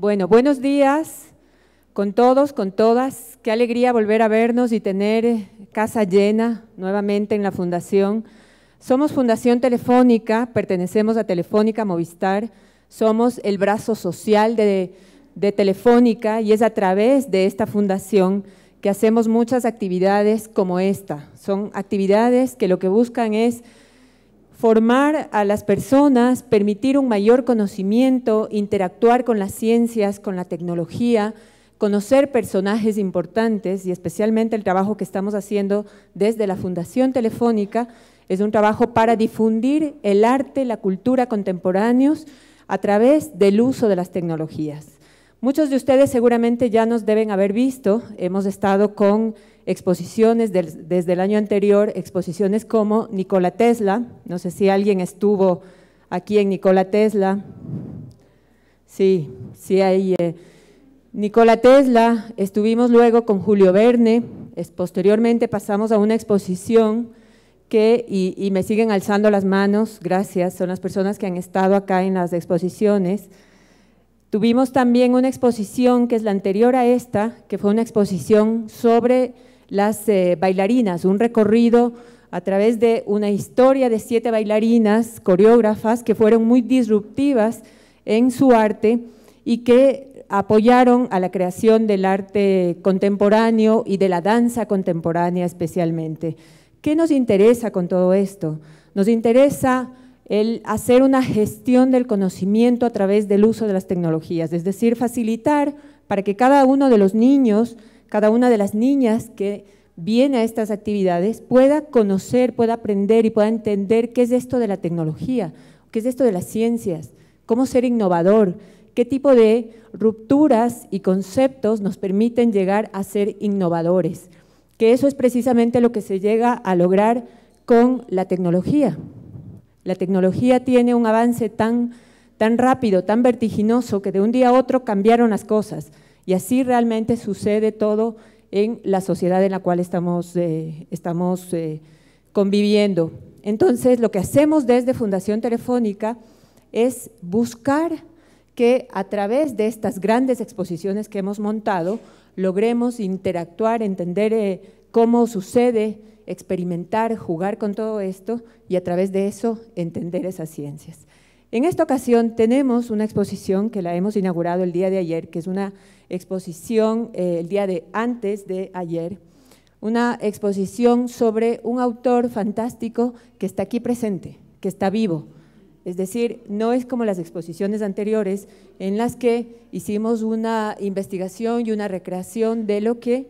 Bueno, buenos días con todos, con todas. Qué alegría volver a vernos y tener eh, casa llena nuevamente en la Fundación. Somos Fundación Telefónica, pertenecemos a Telefónica Movistar, somos el brazo social de, Telefónica y es a través de esta fundación que hacemos muchas actividades como esta. Son actividades que lo que buscan es formar a las personas, permitir un mayor conocimiento, interactuar con las ciencias, con la tecnología, conocer personajes importantes y especialmente el trabajo que estamos haciendo desde la Fundación Telefónica es un trabajo para difundir el arte, la cultura contemporáneos a través del uso de las tecnologías. Muchos de ustedes seguramente ya nos deben haber visto, hemos estado con exposiciones desde el año anterior, exposiciones como Nikola Tesla, no sé si alguien estuvo aquí en Nikola Tesla, sí, sí hay... Eh, Nikola Tesla, estuvimos luego con Julio Verne, posteriormente pasamos a una exposición que, y me siguen alzando las manos, gracias, son las personas que han estado acá en las exposiciones, Tuvimos también una exposición que es la anterior a esta, que fue una exposición sobre las eh, bailarinas, un recorrido a través de una historia de siete bailarinas, coreógrafas, que fueron muy disruptivas en su arte y que apoyaron a la creación del arte contemporáneo y de la danza contemporánea especialmente. ¿Qué nos interesa con todo esto? Nos interesa el hacer una gestión del conocimiento a través del uso de las tecnologías, es decir, facilitar para que cada uno de los niños, cada una de las niñas que viene a estas actividades pueda conocer, pueda aprender y pueda entender qué es esto de la tecnología, qué es esto de las ciencias, cómo ser innovador, qué tipo de rupturas y conceptos nos permiten llegar a ser innovadores, que eso es precisamente lo que se llega a lograr con la tecnología. La tecnología tiene un avance tan, tan rápido, tan vertiginoso, que de un día a otro cambiaron las cosas. Y así realmente sucede todo en la sociedad en la cual estamos, eh, estamos eh, conviviendo. Entonces, lo que hacemos desde Fundación Telefónica es buscar que a través de estas grandes exposiciones que hemos montado, logremos interactuar, entender eh, cómo sucede experimentar, jugar con todo esto y a través de eso entender esas ciencias. En esta ocasión tenemos una exposición que la hemos inaugurado el día de ayer, que es una exposición eh, el día de antes de ayer, una exposición sobre un autor fantástico que está aquí presente, que está vivo. Es decir, no es como las exposiciones anteriores en las que hicimos una investigación y una recreación de lo que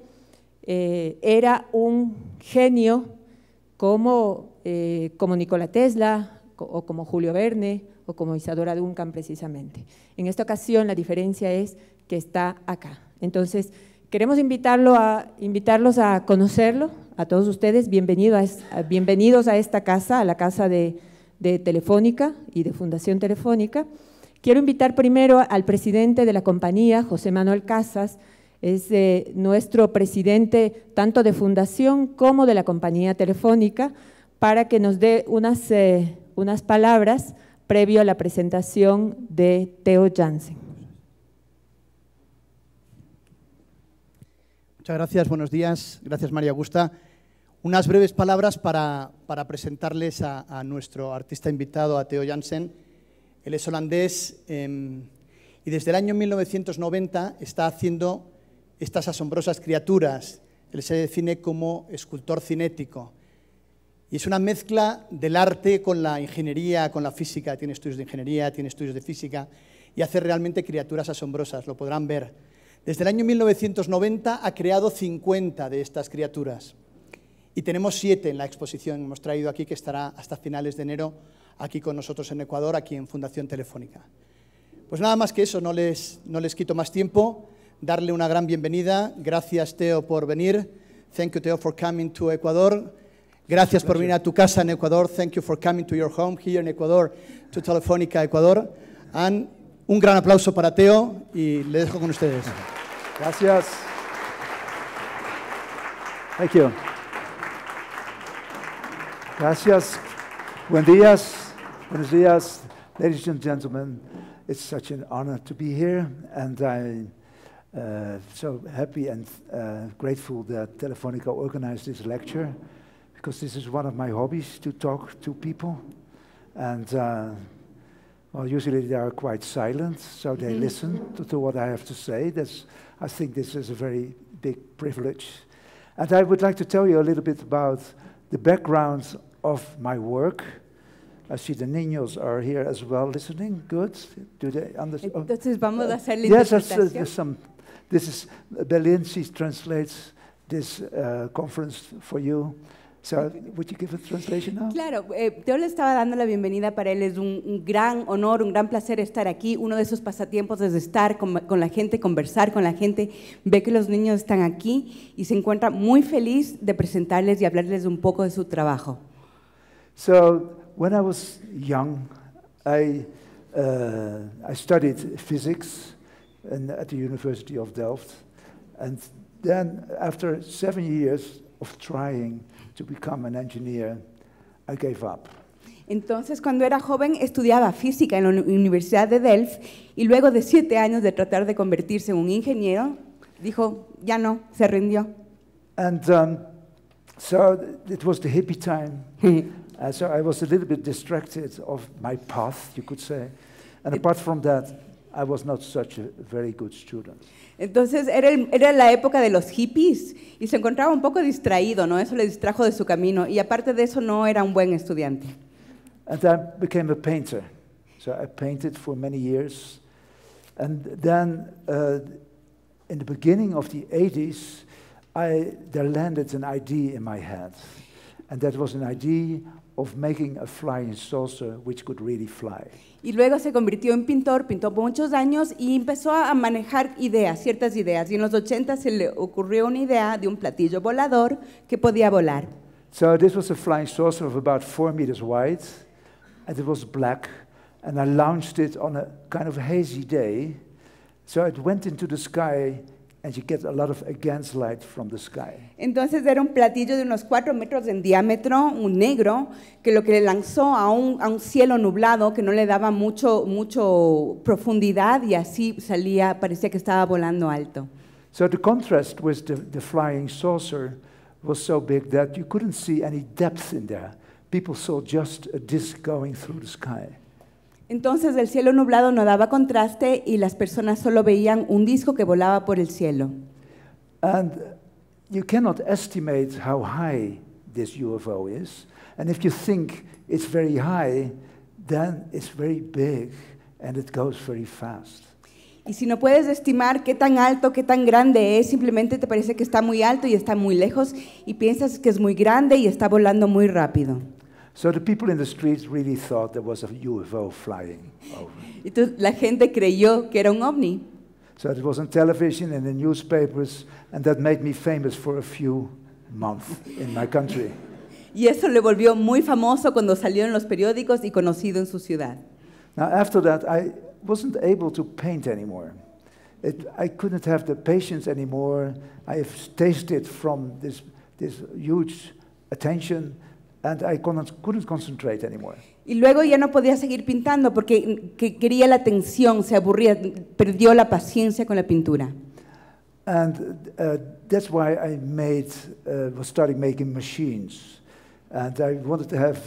eh, era un genio como, eh, como Nikola Tesla o como Julio Verne o como Isadora Duncan precisamente. En esta ocasión la diferencia es que está acá. Entonces, queremos invitarlo a, invitarlos a conocerlo, a todos ustedes, bienvenidos a esta casa, a la casa de Telefónica y de Fundación Telefónica. Quiero invitar primero al presidente de la compañía, José Manuel Casas, es eh, nuestro presidente tanto de fundación como de la compañía telefónica, para que nos dé unas, eh, unas palabras previo a la presentación de Theo Jansen. Muchas gracias, buenos días. Gracias, María Augusta. Unas breves palabras para, presentarles a, nuestro artista invitado, a Theo Jansen. Él es holandés em, y desde el año 1990 está haciendo estas asombrosas criaturas. Él se define como escultor cinético. Y es una mezcla del arte con la ingeniería, con la física. Tiene estudios de ingeniería, tiene estudios de física y hace realmente criaturas asombrosas, lo podrán ver. Desde el año 1990 ha creado 50 de estas criaturas y tenemos 7 en la exposición. Hemos traído aquí que estará hasta finales de enero aquí con nosotros en Ecuador, aquí en Fundación Telefónica. Pues nada más que eso, no les, no les quito más tiempo darle una gran bienvenida. Gracias, Teo, por venir. Thank you, Teo, for coming to Ecuador. Gracias por venir a tu casa en Ecuador. Thank you for coming to your home here in Ecuador, to Telefónica Ecuador. And un gran aplauso para Teo y le dejo con ustedes. Gracias. Thank you. Gracias. Buenos días. Buenos días, ladies and gentlemen. It's such an honor to be here, and I Uh, so happy and uh, grateful that Telefonica organized this lecture because this is one of my hobbies to talk to people. And uh, well, usually they are quite silent, so they mm-hmm. listen to, to, what I have to say. That's, I think this is a very big privilege. And I would like to tell you a little bit about the background of my work. I see the niños are here as well listening. Good. Do they understand? Entonces vamos a hacer la Yes, that's, uh, some This is translates this uh, conference for you. So, would you give a Claro, eh, yo le estaba dando la bienvenida para él. Es un, gran honor, un gran placer estar aquí. Uno de esos pasatiempos desde estar con, la gente, conversar con la gente. Ve que los niños están aquí y se encuentra muy feliz de presentarles y hablarles un poco de su trabajo. So, when I was young, I, uh, I studied physics. in, at the University of Delft. And then, after seven years of trying to become an engineer, I gave up. Entonces, cuando era joven, estudiaba física en la Universidad de Delft y luego de siete años de tratar de convertirse en un ingeniero, dijo, ya no, se rindió. And um, so it was the hippie time. uh, so I was a little bit distracted of my path, you could say. And apart from that, I was not such a very good student. Entonces era, el, era, la época de los hippies y se encontraba un poco distraído, ¿no? Eso le distrajo de su camino y aparte de eso no era un buen estudiante. And I became a painter. So I painted for many years. And then uh, in the beginning of the 80s, I, there landed an idea in my head. And that was an idea of making a flying saucer which could really fly. Y luego se convirtió en pintor, pintó muchos años y empezó a manejar ideas, ciertas ideas. Y en los 80 se le ocurrió una idea de un platillo volador que podía volar. So this was a flying saucer of about four meters wide, and it was black, and I launched it on a kind of hazy day. So it went into the sky and she gets a lot of against light from the sky. Entonces era un platillo de unos cuatro metros en diámetro, un negro, que lo que le lanzó a un, a un cielo nublado que no le daba mucho, mucho profundidad y así salía, parecía que estaba volando alto. So the contrast with the, the flying saucer was so big that you couldn't see any depth in there. People saw just a disc going through the sky. Entonces el cielo nublado no daba contraste y las personas solo veían un disco que volaba por el cielo. And you cannot estimate how high this UFO is. And if you think it's very high, then it's very big and it goes very Y si no puedes estimar qué tan alto, qué tan grande es, simplemente te parece que está muy alto y está muy lejos y piensas que es muy grande y está volando muy rápido. So the people in the streets really thought there was a UFO flying over. la gente creyó que era un ovni. So it was on television and in newspapers, and that made me famous for a few months in my country. Y eso le volvió muy famoso cuando salió en los periódicos y conocido en su ciudad. Now after that, I wasn't able to paint anymore. It, I couldn't have the patience anymore. I have tasted from this, this huge attention. And I couldn't concentrate anymore. Y luego ya no podía seguir pintando porque que quería la atención, se aburría, perdió la paciencia con la pintura. And uh, that's why I made, uh, was starting making machines. And I wanted to have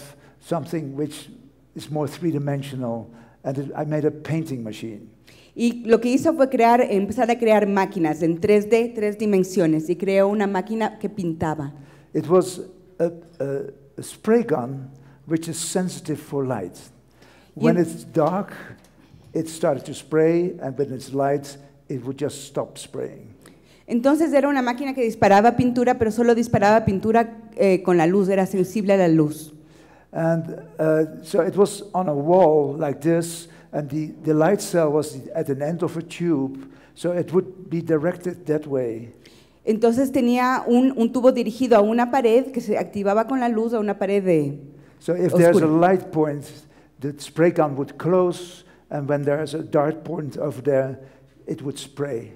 something which is more three-dimensional. And it, I made a painting machine. Y lo que hizo fue crear, empezar a crear máquinas en 3D, tres dimensiones, y creó una máquina que pintaba. It was a, a spray gun which is sensitive for light. When you it's dark, it started to spray, and when it's light, it would just stop spraying. Entonces era una máquina que disparaba pintura, pero solo disparaba pintura eh, con la luz, era sensible a la luz. And uh, so it was on a wall like this, and the, the light cell was at an end of a tube, so it would be directed that way. Entonces tenía un, un, tubo dirigido a una pared que se activaba con la luz a una pared de So if there's a light point, the spray gun would close, and when there's a dark point over there, it would spray.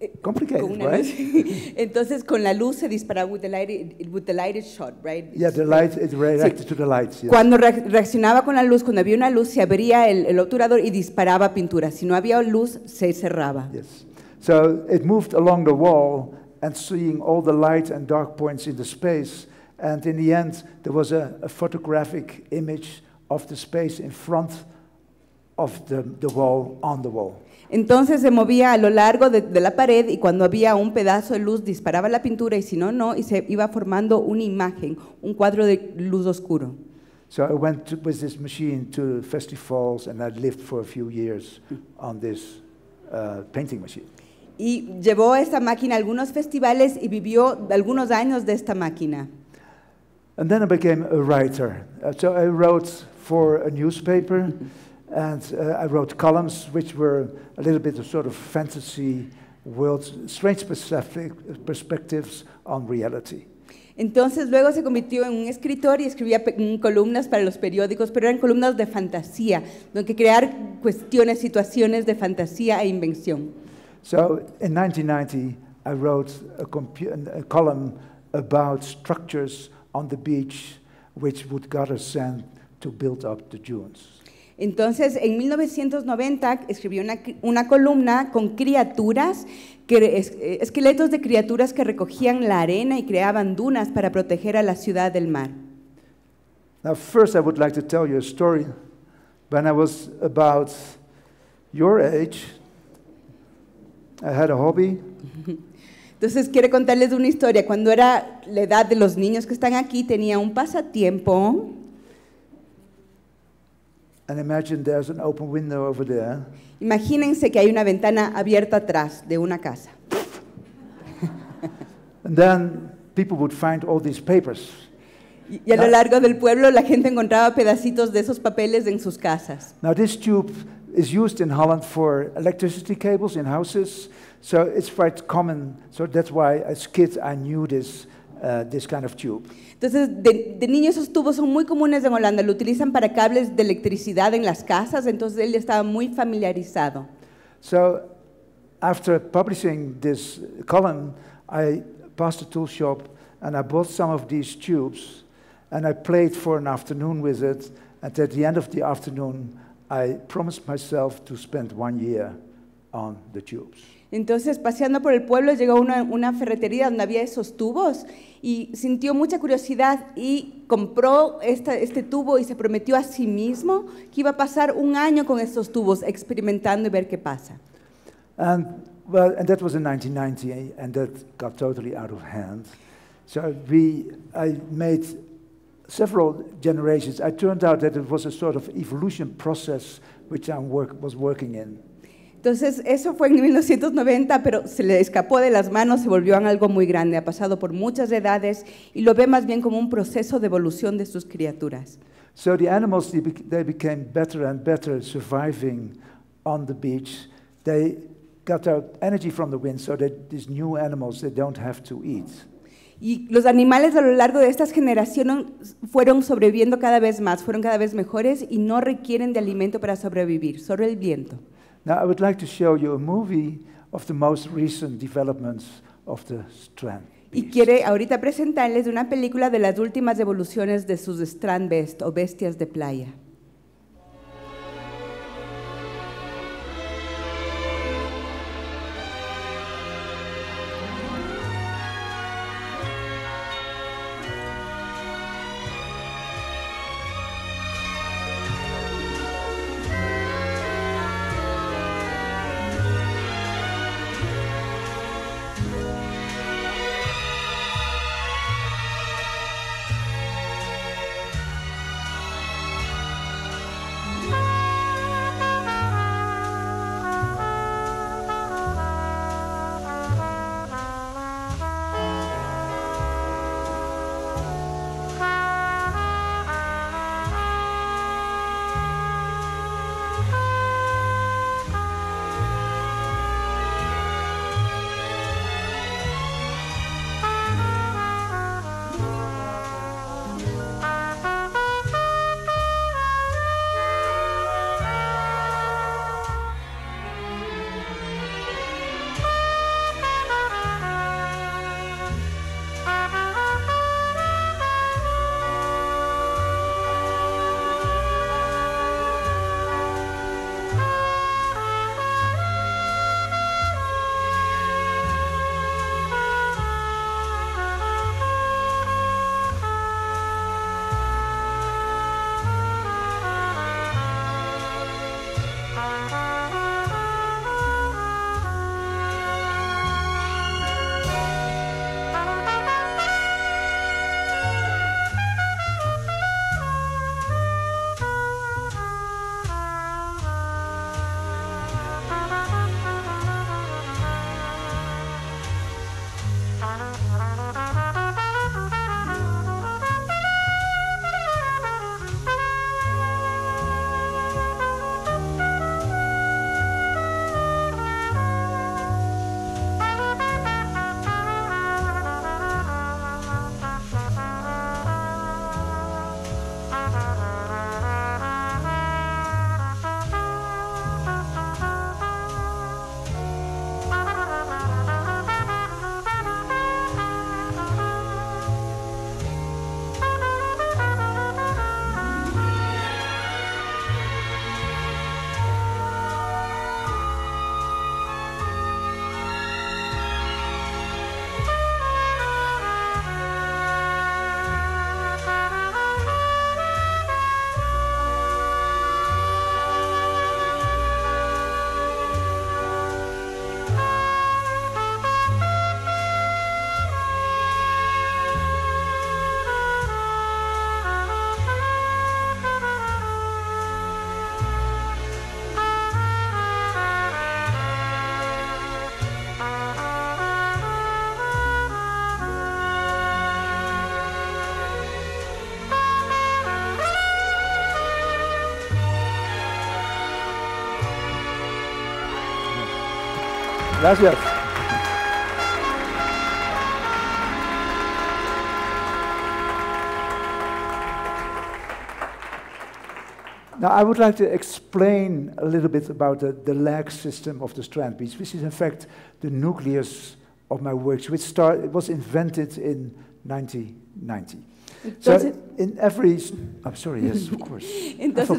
Eh, Complicated, con right? Entonces con la luz se disparaba with the light, it, with the lighted shot, right? Yeah, the light it reacted sí. to the light. Yes. Cuando reaccionaba con la luz, cuando había una luz se abría el, el obturador y disparaba pintura. Si no había luz se cerraba. Yes. So it moved along the wall and seeing all the light and dark points in the space. And in the end, there was a, a photographic image of the space in front of the, the wall on the wall. Entonces se movía a lo largo de, de, la pared y cuando había un pedazo de luz disparaba la pintura y si no, no, y se iba formando una imagen, un cuadro de luz oscuro. So I went to, with this machine to festivals and I lived for a few years on this uh, painting machine. y llevó esta máquina a algunos festivales y vivió algunos años de esta máquina. And then I became a writer. Uh, so I wrote for a newspaper, and uh, I wrote columns which were a little bit of sort of fantasy strange perspectives on reality. Entonces luego se convirtió en un escritor y escribía mm, columnas para los periódicos, pero eran columnas de fantasía, donde crear cuestiones, situaciones de fantasía e invención. So in 1990, I wrote a, a column about structures on the beach which would gather sand to build up the dunes. Entonces, en 1990 escribió una, una columna con criaturas, que, es, eh, esqueletos de criaturas que recogían la arena y creaban dunas para proteger a la ciudad del mar. Now, first, I would like to tell you a story. When I was about your age, Entonces quiero contarles una historia. Cuando era la edad de los niños que están aquí, tenía un pasatiempo. Imagínense que hay una ventana abierta atrás de una casa. Y, a lo largo del pueblo la gente encontraba pedacitos de esos papeles en sus casas. is used in Holland for electricity cables in houses. So it's quite common. So that's why as kids I knew this, uh, this kind of tube. Entonces, de, de niños esos tubos son muy comunes en Holanda. Lo utilizan para cables de electricidad en las casas. Entonces él estaba muy familiarizado. So after publishing this column, I passed a tool shop and I bought some of these tubes and I played for an afternoon with it. And at the end of the afternoon, I promised myself to spend one year on the tubes. Entonces, paseando por el pueblo, llegó a una, ferretería donde había esos tubos y sintió mucha curiosidad y compró este tubo y se prometió a sí mismo que iba a pasar un año con estos tubos, experimentando y ver qué pasa. And, well, and that was in 1990, and that got totally out of hand. So we, I several generations, it turned out that it was a sort of evolution process which I work, was working in. Entonces, eso fue en 1990, pero se le escapó de las manos, se volvió en algo muy grande. Ha pasado por muchas edades y lo ve más bien como un proceso de evolución de sus criaturas. So the animals, they became better and better surviving on the beach. They got their energy from the wind, so that these new animals, they don't have to eat. Y los animales a lo largo de estas generaciones fueron sobreviviendo cada vez más, fueron cada vez mejores y no requieren de alimento para sobrevivir, solo el viento. Y quiere ahorita presentarles una película de las últimas evoluciones de sus strand best o bestias de playa. Gracias. Now, I would like to explain a little bit about the, the lag system of the strand piece, which is in fact the nucleus of my works, which start, was invented in 1990. Entonces,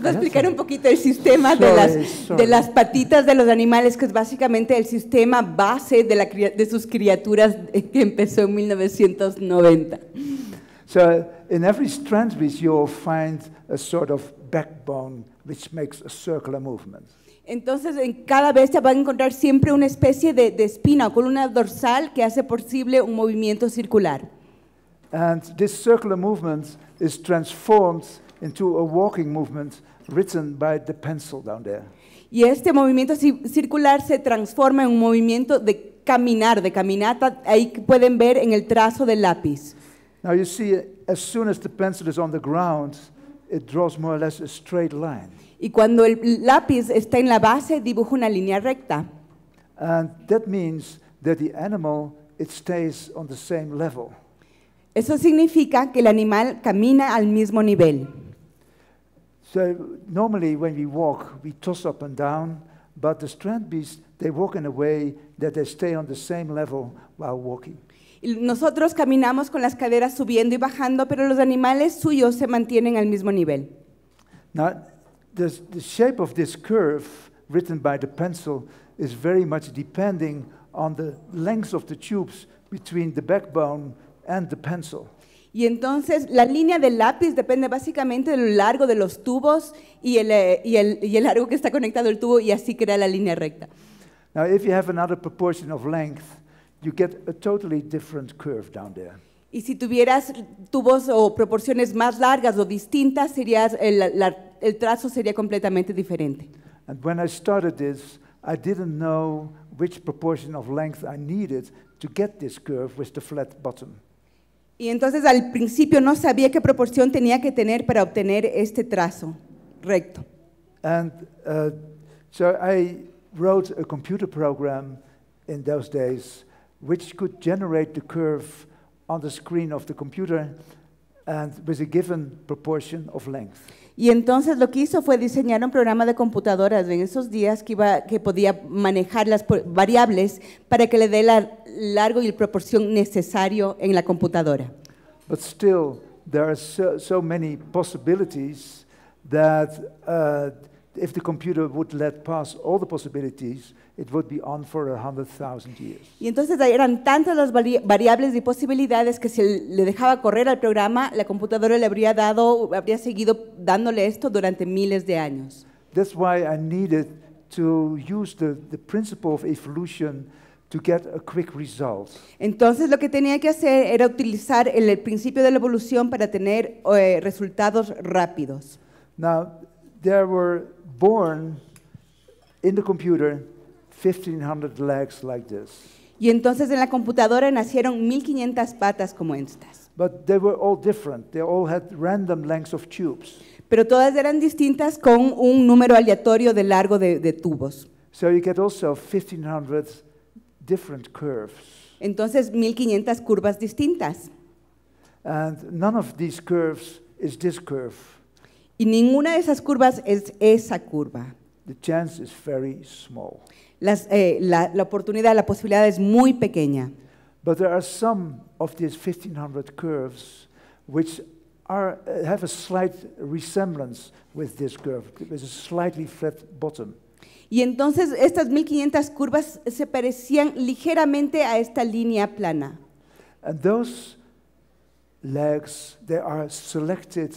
a explicar un poquito el sistema de, las, de las patitas de los animales, que es básicamente el sistema base de, la, de sus criaturas eh, que empezó en 1990. Entonces, en cada bestia va a encontrar siempre una especie de, de espina o columna dorsal que hace posible un movimiento circular. And this circular movement is transformed into a walking movement written by the pencil down there. Y este movimiento circular se transforma en un movimiento de caminar, de caminata. Ahí pueden ver en el trazo del lápiz. Now you see, as soon as the pencil is on the ground, it draws more or less a straight line. Y cuando el lápiz está en la base, dibuja una línea recta. And that means that the animal it stays on the same level. Eso significa que el animal camina al mismo nivel. So normally when we walk, we toss up and down, but the strand beasts, they walk in a way that they stay on the same level while walking. Nosotros caminamos con las caderas subiendo y bajando, pero los animales suyos se mantienen al mismo nivel. Now, the shape of this curve written by the pencil is very much depending on the length of the tubes between the backbone and the pencil. Y entonces la línea del lápiz depende básicamente del largo de los tubos y el, eh, y el, y el largo que está conectado el tubo y así crea la línea recta. Now, if you have another proportion of length, you get a totally different curve down there. Y si tuvieras tubos o proporciones más largas o distintas, el, el trazo sería completamente diferente. And when I started this, I didn't know which proportion of length I needed to get this curve with the flat bottom. Y entonces al principio no sabía qué proporción tenía que tener para obtener este trazo recto. And uh, so I wrote a computer program in those days which could generate the curve on the screen of the computer and with a given proportion of length. Y entonces lo que hizo fue diseñar un programa de computadoras en esos días que, podía manejar las variables para que le dé el largo y la proporción necesario en la computadora. But still, there are so, many possibilities that uh, if the computer would let y entonces eran tantas las variables y posibilidades que si le dejaba correr al programa, la computadora le habría dado, habría seguido dándole esto durante miles de años. Entonces lo que tenía que hacer era utilizar el, principio de la evolución para tener eh, resultados rápidos. Now, there were born in the computer 1,500 legs like this. Y entonces en la computadora nacieron 1500 patas como estas. But they were all different. They all had random lengths of tubes. Pero todas eran distintas con un número aleatorio de largo de, de tubos. So you get also 1500 different curves. Entonces 1500 curvas distintas. And none of these curves is this curve. Y ninguna de esas curvas es esa curva. The chance is very small. Las, eh, la, la, oportunidad, la posibilidad es muy pequeña. But there are some of these 1500 curves which are, eh, have a slight resemblance with this curve, with a slightly flat bottom. Y entonces estas 1500 curvas se parecían ligeramente a esta línea plana. And those legs, they are selected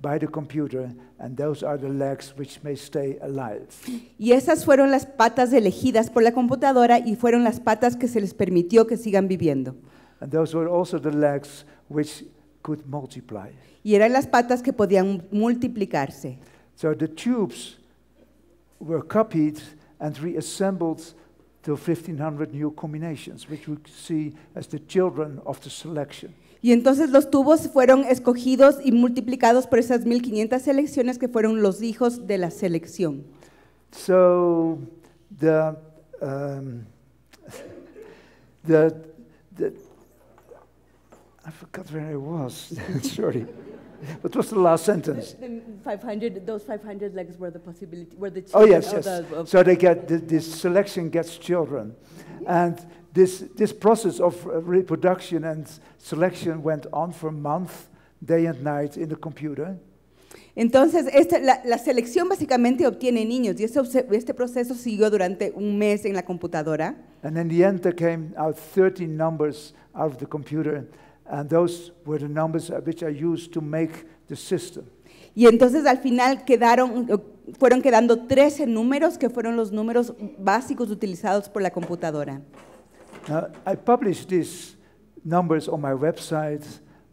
by the computer, and those are the legs which may stay alive. Y esas fueron las patas elegidas por la computadora y fueron las patas que se les permitió que sigan viviendo. And those were also the legs which could multiply. Y eran las patas que podían multiplicarse. So the tubes were copied and reassembled to 1500 new combinations, which we see as the children of the selection. Y entonces los tubos fueron escogidos y multiplicados por esas 1500 selecciones que fueron los hijos de la selección. So the, um, the, the, I forgot where I was. Sorry. What was the last sentence? The, 500, those 500 legs were the possibility, were the children. Oh, yes, yes. so they get, the, this selection gets children. And this, this process of uh, reproduction and selection went on for months, day and night, in the computer. Entonces, esta, la, la, selección básicamente obtiene niños y este, este, proceso siguió durante un mes en la computadora. And in the end, there came out 13 numbers out of the computer, and those were the numbers uh, which are used to make the system. Y entonces al final quedaron, fueron quedando 13 números que fueron los números básicos utilizados por la computadora. Now, uh, I published these numbers on my website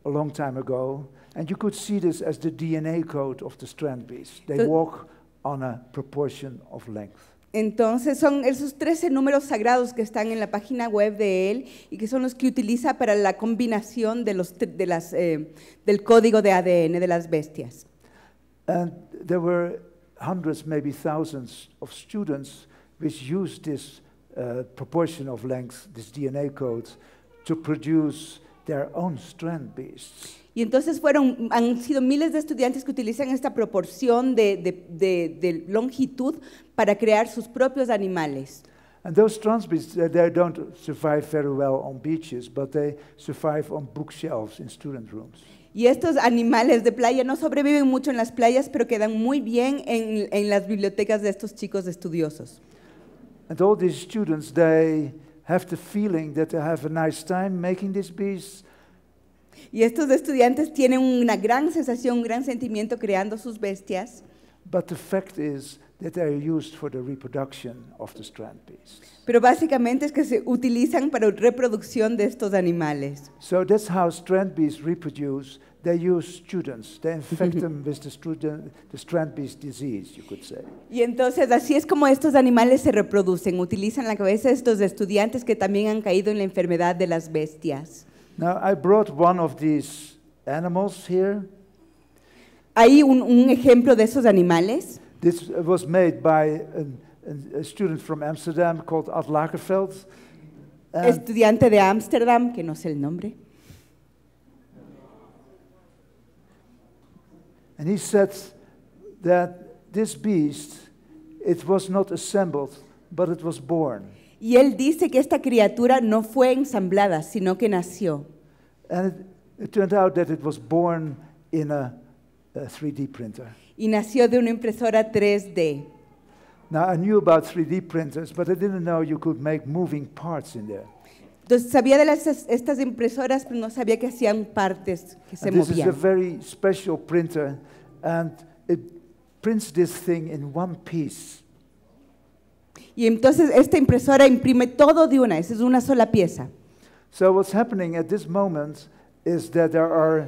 a long time ago, and you could see this as the DNA code of the strand bees. They walk on a proportion of length. Entonces son esos 13 números sagrados que están en la página web de él y que son los que utiliza para la combinación de los, de las, eh, del código de ADN de las bestias. And there were hundreds, maybe thousands of students which used this uh, proportion of length, these DNA codes, to produce their own strand beasts. Y entonces fueron, han sido miles de estudiantes que utilizan esta proporción de, de, de, de longitud para crear sus propios animales. And those strand beasts, they don't survive very well on beaches, but they survive on bookshelves in student rooms. Y estos animales de playa no sobreviven mucho en las playas, pero quedan muy bien en, en las bibliotecas de estos chicos estudiosos. And all these students, they have the feeling that they have a nice time making these beads. Y estos estudiantes tienen una gran sensación, un gran sentimiento creando sus bestias. But the fact is that are used for the reproduction of the strand beasts. Pero básicamente es que se utilizan para reproducción de estos animales. So that's how strand beasts reproduce. They use students. They infect them with the, student, the strand beast disease, you could say. Y entonces así es como estos animales se reproducen. Utilizan la cabeza de estos estudiantes que también han caído en la enfermedad de las bestias. Now I brought one of these animals here. Hay un, un ejemplo de esos animales. This was made by an, a student from Amsterdam called Ad Lagerfeld. Estudiante de Ámsterdam, que no sé el nombre. And he said that this beast, it was not assembled, but it was born. Y él dice que esta criatura no fue ensamblada, sino que nació. And it, it turned out that it was born in a 3D printer. Y nació de una impresora 3D. Now I knew about 3D printers, but I didn't know you could make moving parts in there. Entonces sabía de las, estas impresoras, pero no sabía que hacían partes que se movían. this movían. is a very special printer, and it prints this thing in one piece. Y entonces esta impresora imprime todo de una, es una sola pieza. So what's happening at this moment is that there are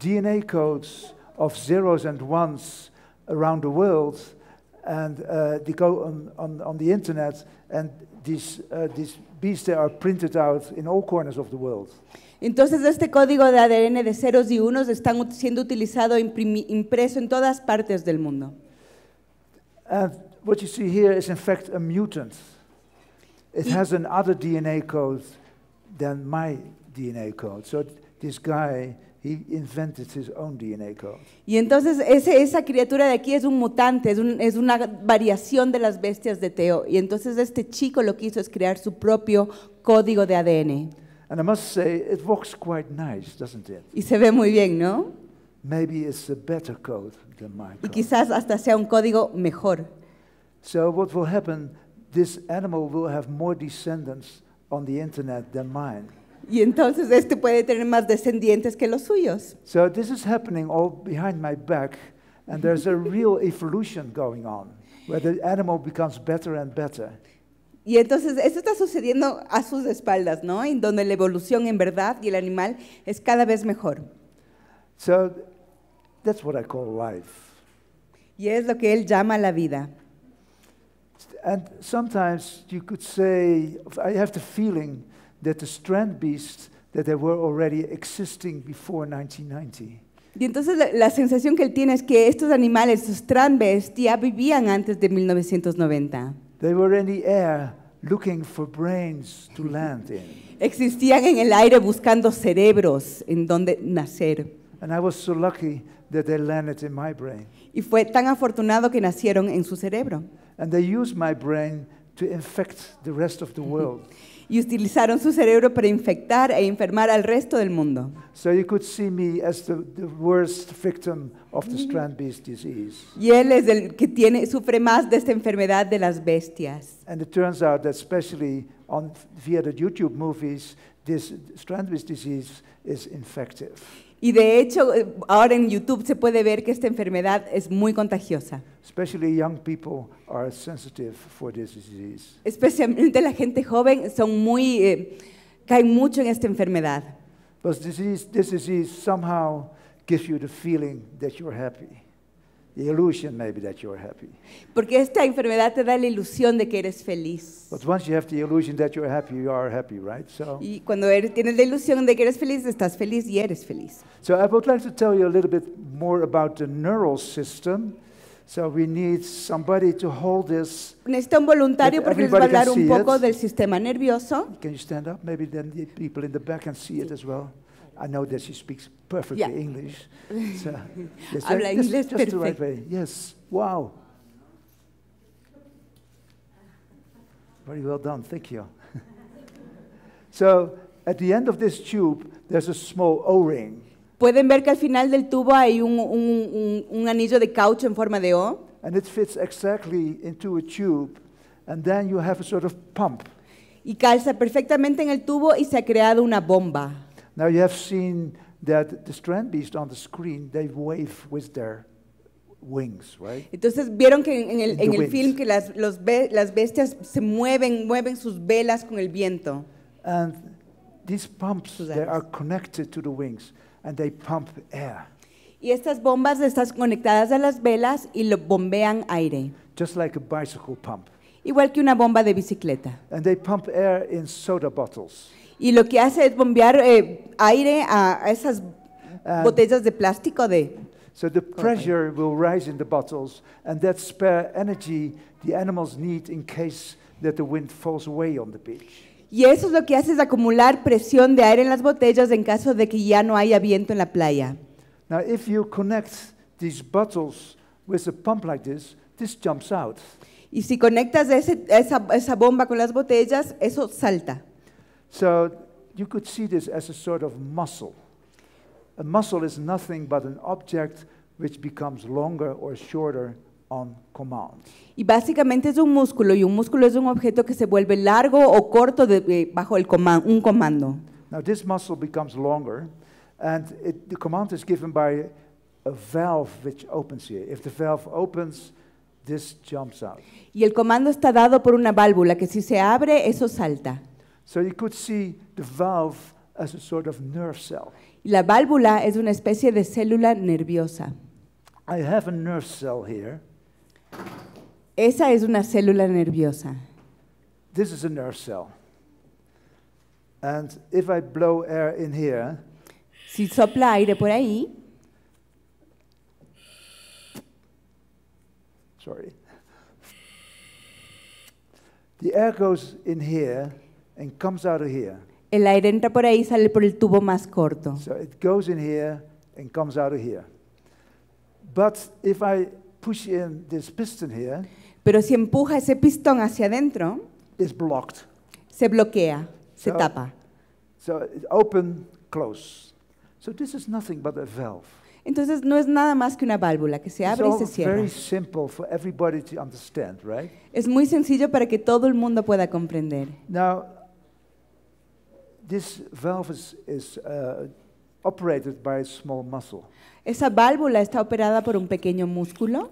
DNA codes of zeros and ones around the world, and uh, they go on, on, on, the internet, and these, uh, these beasts they are printed out in all corners of the world. Entonces este código de ADN de ceros y unos está siendo utilizado impreso en todas partes del mundo. And what you see here is in fact a mutant. It y has another DNA code than my DNA code. So this guy He invented his own DNA code. Y entonces ese, esa criatura de aquí es un mutante, es, un, es, una variación de las bestias de Teo. Y entonces este chico lo que hizo es crear su propio código de ADN. And I must say, it works quite nice, doesn't it? Y se ve muy bien, ¿no? Maybe it's a better code than my Y quizás hasta sea un código mejor. So what will happen? This animal will have more descendants on the internet than mine. Y entonces este puede tener más descendientes que los suyos. So this is happening all behind my back and there's a real evolution going on where the animal becomes better and better. Y entonces esto está sucediendo a sus espaldas, ¿no? En donde la evolución en verdad y el animal es cada vez mejor. So that's what I call life. Y es lo que él llama la vida. And sometimes you could say I have the feeling that the strand beasts that they were already existing before 1990. Y entonces la, la, sensación que él tiene es que estos animales, estos trambes, ya vivían antes de 1990. They were in the air looking for brains to land in. Existían en el aire buscando cerebros en donde nacer. And I was so lucky that they landed in my brain. Y fue tan afortunado que nacieron en su cerebro. And they used my brain to infect the rest of the world y utilizaron su cerebro para infectar e enfermar al resto del mundo. So you could see me as the, the worst victim of the strand beast disease. Y él es el que tiene sufre más de esta enfermedad de las bestias. And it turns out that especially on via the YouTube movies this strand beast disease is infective. Y de hecho, eh, ahora en YouTube se puede ver que esta enfermedad es muy contagiosa. Especialmente la gente joven son muy eh, caen mucho en esta enfermedad. But this disease, this disease somehow gives you the feeling that you're happy. The illusion maybe that you're happy. Porque esta enfermedad te da la ilusión de que eres feliz. But once you have the illusion that you're happy, you are happy, right? So. Y cuando eres, tienes la ilusión de que eres feliz, estás feliz y eres feliz. So I would like to tell you a little bit more about the neural system. So we need somebody to hold this. Necesito un voluntario porque les va a hablar un poco it. del sistema nervioso. Can you stand up? Maybe then the people in the back can see sí. it as well. I know that she speaks perfectly yeah. English. So yes, Habla that's, inglés that's perfecto. Right yes, wow. Very well done, thank you. so at the end of this tube, there's a small O-ring. Pueden ver que al final del tubo hay un, un, un, un anillo de caucho en forma de O. And it fits exactly into a tube, and then you have a sort of pump. Y calza perfectamente en el tubo y se ha creado una bomba. Now you have seen that the strand beast on the screen, they wave with their wings, right? Entonces vieron que en, el, en el film que las, los be las bestias se mueven, mueven sus velas con el viento. And these pumps, they are connected to the wings and they pump air. Y estas bombas están conectadas a las velas y lo bombean aire. Just like a bicycle pump. Igual que una bomba de bicicleta. And they pump air in soda bottles. y lo que hace es bombear eh, aire a, a esas botellas de plástico de... So the pressure will rise in the bottles and that spare energy the animals need in case that the wind falls away on the beach. Y eso es lo que hace es acumular presión de aire en las botellas en caso de que ya no haya viento en la playa. Now if you connect these bottles with a pump like this, this jumps out. Y si conectas ese, esa, esa bomba con las botellas, eso salta. So you could see this as a sort of muscle. A muscle is nothing but an object which becomes longer or shorter on command. Y básicamente es un músculo y un músculo es un objeto que se vuelve largo o corto de, eh, bajo el coman un comando. Now this muscle becomes longer and it, the command is given by a valve which opens here. If the valve opens, this jumps out. Y el comando está dado por una válvula que si se abre, eso salta. So you could see the valve as a sort of nerve cell. La válvula es una especie de célula nerviosa. I have a nerve cell here. Esa es una célula nerviosa. This is a nerve cell. And if I blow air in here, si sopla aire por ahí, sorry, the air goes in here. and comes out of here. El aire entra por ahí y sale por el tubo más corto. So it goes in here and comes out of here. But if I push in this piston here, Pero si empuja ese pistón hacia adentro, it's blocked. se bloquea, se tapa. So it's open, close. So this is nothing but a valve. Entonces no es nada más que una válvula que se It's abre y se cierra. very simple for everybody to understand, right? Es muy sencillo para que todo el mundo pueda comprender. Now, esa válvula está operada por un pequeño músculo.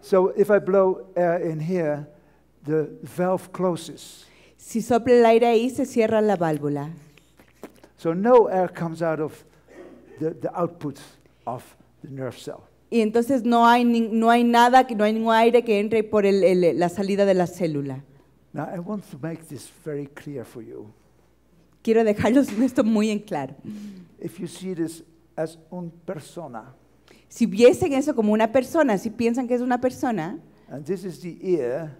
So if I blow air in here, the valve closes. Si soplo el aire ahí, se cierra la válvula. So no air comes out of the, the of the nerve cell. Y entonces no hay, nada, no hay ningún aire que entre por la salida de la célula. Now, I want to make this very clear for you. Quiero dejarlos esto muy en claro. If you see this as un persona, si viesen eso como una persona, si piensan que es una persona, and this is the ear,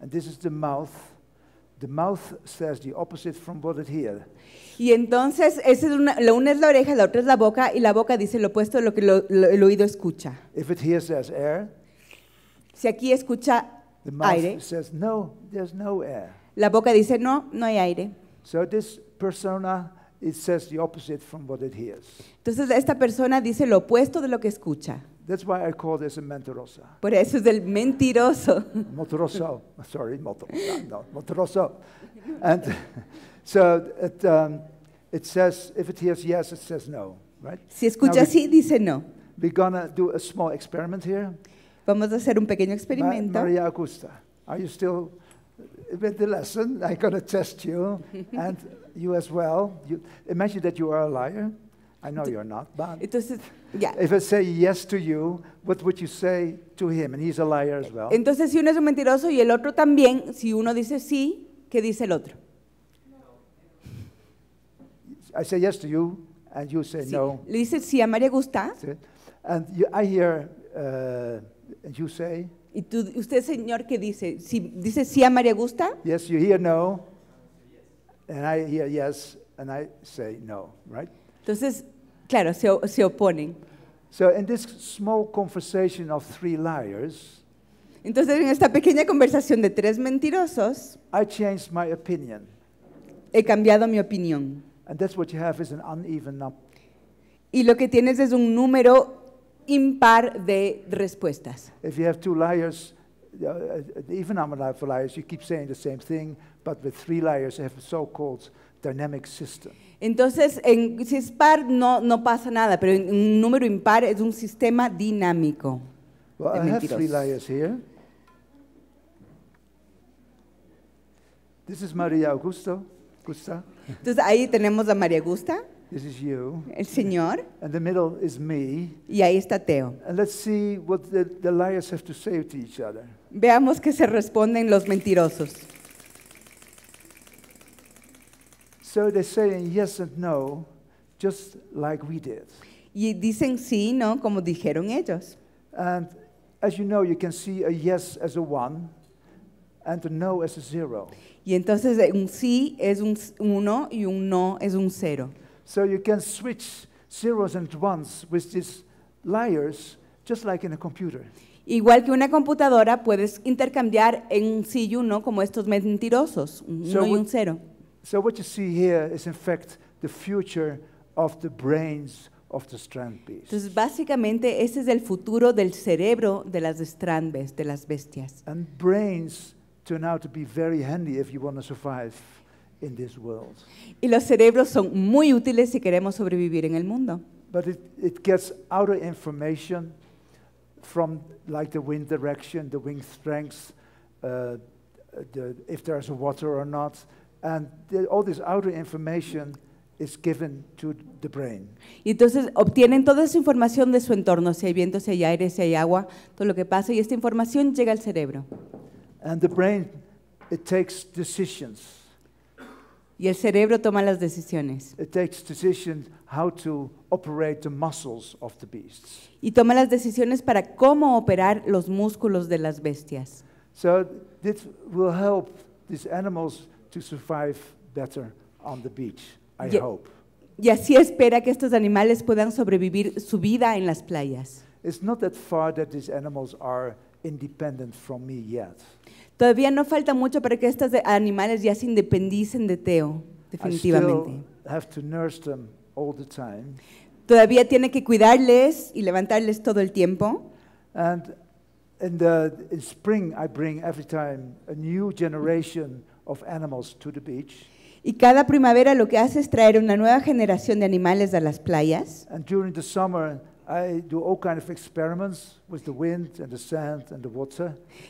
and this is the mouth, the mouth says the opposite from what it hears. Y entonces ese es una, lo una es la oreja, la otra es la boca, y la boca dice lo opuesto de lo que lo, lo, el oído escucha. If it hears as air, si aquí escucha The mouth aire. Says, no, there's no air. La boca dice, no, no hay aire. So this persona, it says the opposite from what it hears. Entonces esta persona dice lo opuesto de lo que escucha. That's why I call this a mentirosa. Por eso es el mentiroso. Motoroso, sorry, mentiroso. no, motoroso. And so it, um, it says, if it hears yes, it says no, right? Si escucha sí, dice no. We're gonna do a small experiment here. Vamos a hacer un pequeño experimento. María Augusta, are you still with the lesson? I'm going to test you and you as well. You, imagine that you are a liar. I know you're not, but Entonces, yeah. if I say yes to you, what would you say to him? And he's a liar as well. Entonces, si uno es un mentiroso y el otro también, si uno dice sí, ¿qué dice el otro? I say yes to you, and you say sí. no. Le dice sí a María Gusta. And you, I hear. Uh, You say, ¿Y tú, usted, señor, qué dice? Si, ¿Dice sí a María Gusta. Yes, you hear no. And I hear yes, and I say no, right? Entonces, claro, se, se oponen. So in this small conversation of three liars, entonces en esta pequeña conversación de tres mentirosos, I changed my opinion. He cambiado mi opinión. And that's what you have is an uneven y lo que tienes es un número impar de respuestas. If you have two liars, uh, uh, even I'm allowed for liars, you keep saying the same thing, but with three liars, dinámico. have so-called dynamic system. Entonces, en, si es par, no, no pasa nada, pero en un número impar es un sistema dinámico. Well, I have three liars here. This is Augusto. Gusta. Entonces ahí tenemos a María Augusta. This is you. El Señor. And the middle is me. Y ahí está Teo. And let's see what the, the liars have to say to each other. Veamos que se responden los mentirosos. So they say yes and no, just like we did. Y dicen sí, no, como dijeron ellos. And as you know, you can see a yes as a one and a no as a zero. Y entonces un sí es un uno y un no es un cero. So you can switch zeros and ones with these layers, just like in a computer. Igual que una computadora, puedes intercambiar en un sí y uno como estos mentirosos, un so uno y un cero. So what you see here is in fact the future of the brains of the strand beasts. Entonces básicamente ese es el futuro del cerebro de las strand beasts, de las bestias. And brains turn out to be very handy if you want to survive in this world. Y los cerebros son muy útiles si queremos sobrevivir en el mundo. But it, it gets outer information from like the wind direction, the wind strength, uh, the, if there's water or not, and the, all this outer information is given to the brain. Y entonces obtienen toda esa información de su entorno, si hay viento, si hay aire, si hay agua, todo lo que pasa y esta información llega al cerebro. And the brain it takes decisions. Y el cerebro toma las decisiones. It takes decisions how to operate the muscles of the beasts. Y toma las decisiones para cómo operar los músculos de las bestias. So this will help these animals to survive better on the beach, I y, hope. Y así espera que estos animales puedan sobrevivir su vida en las playas. It's not that far that these animals are independent from me yet. Todavía no falta mucho para que estos animales ya se independicen de Teo, definitivamente. Todavía tiene que cuidarles y levantarles todo el tiempo. Y cada primavera lo que hace es traer una nueva generación de animales a las playas.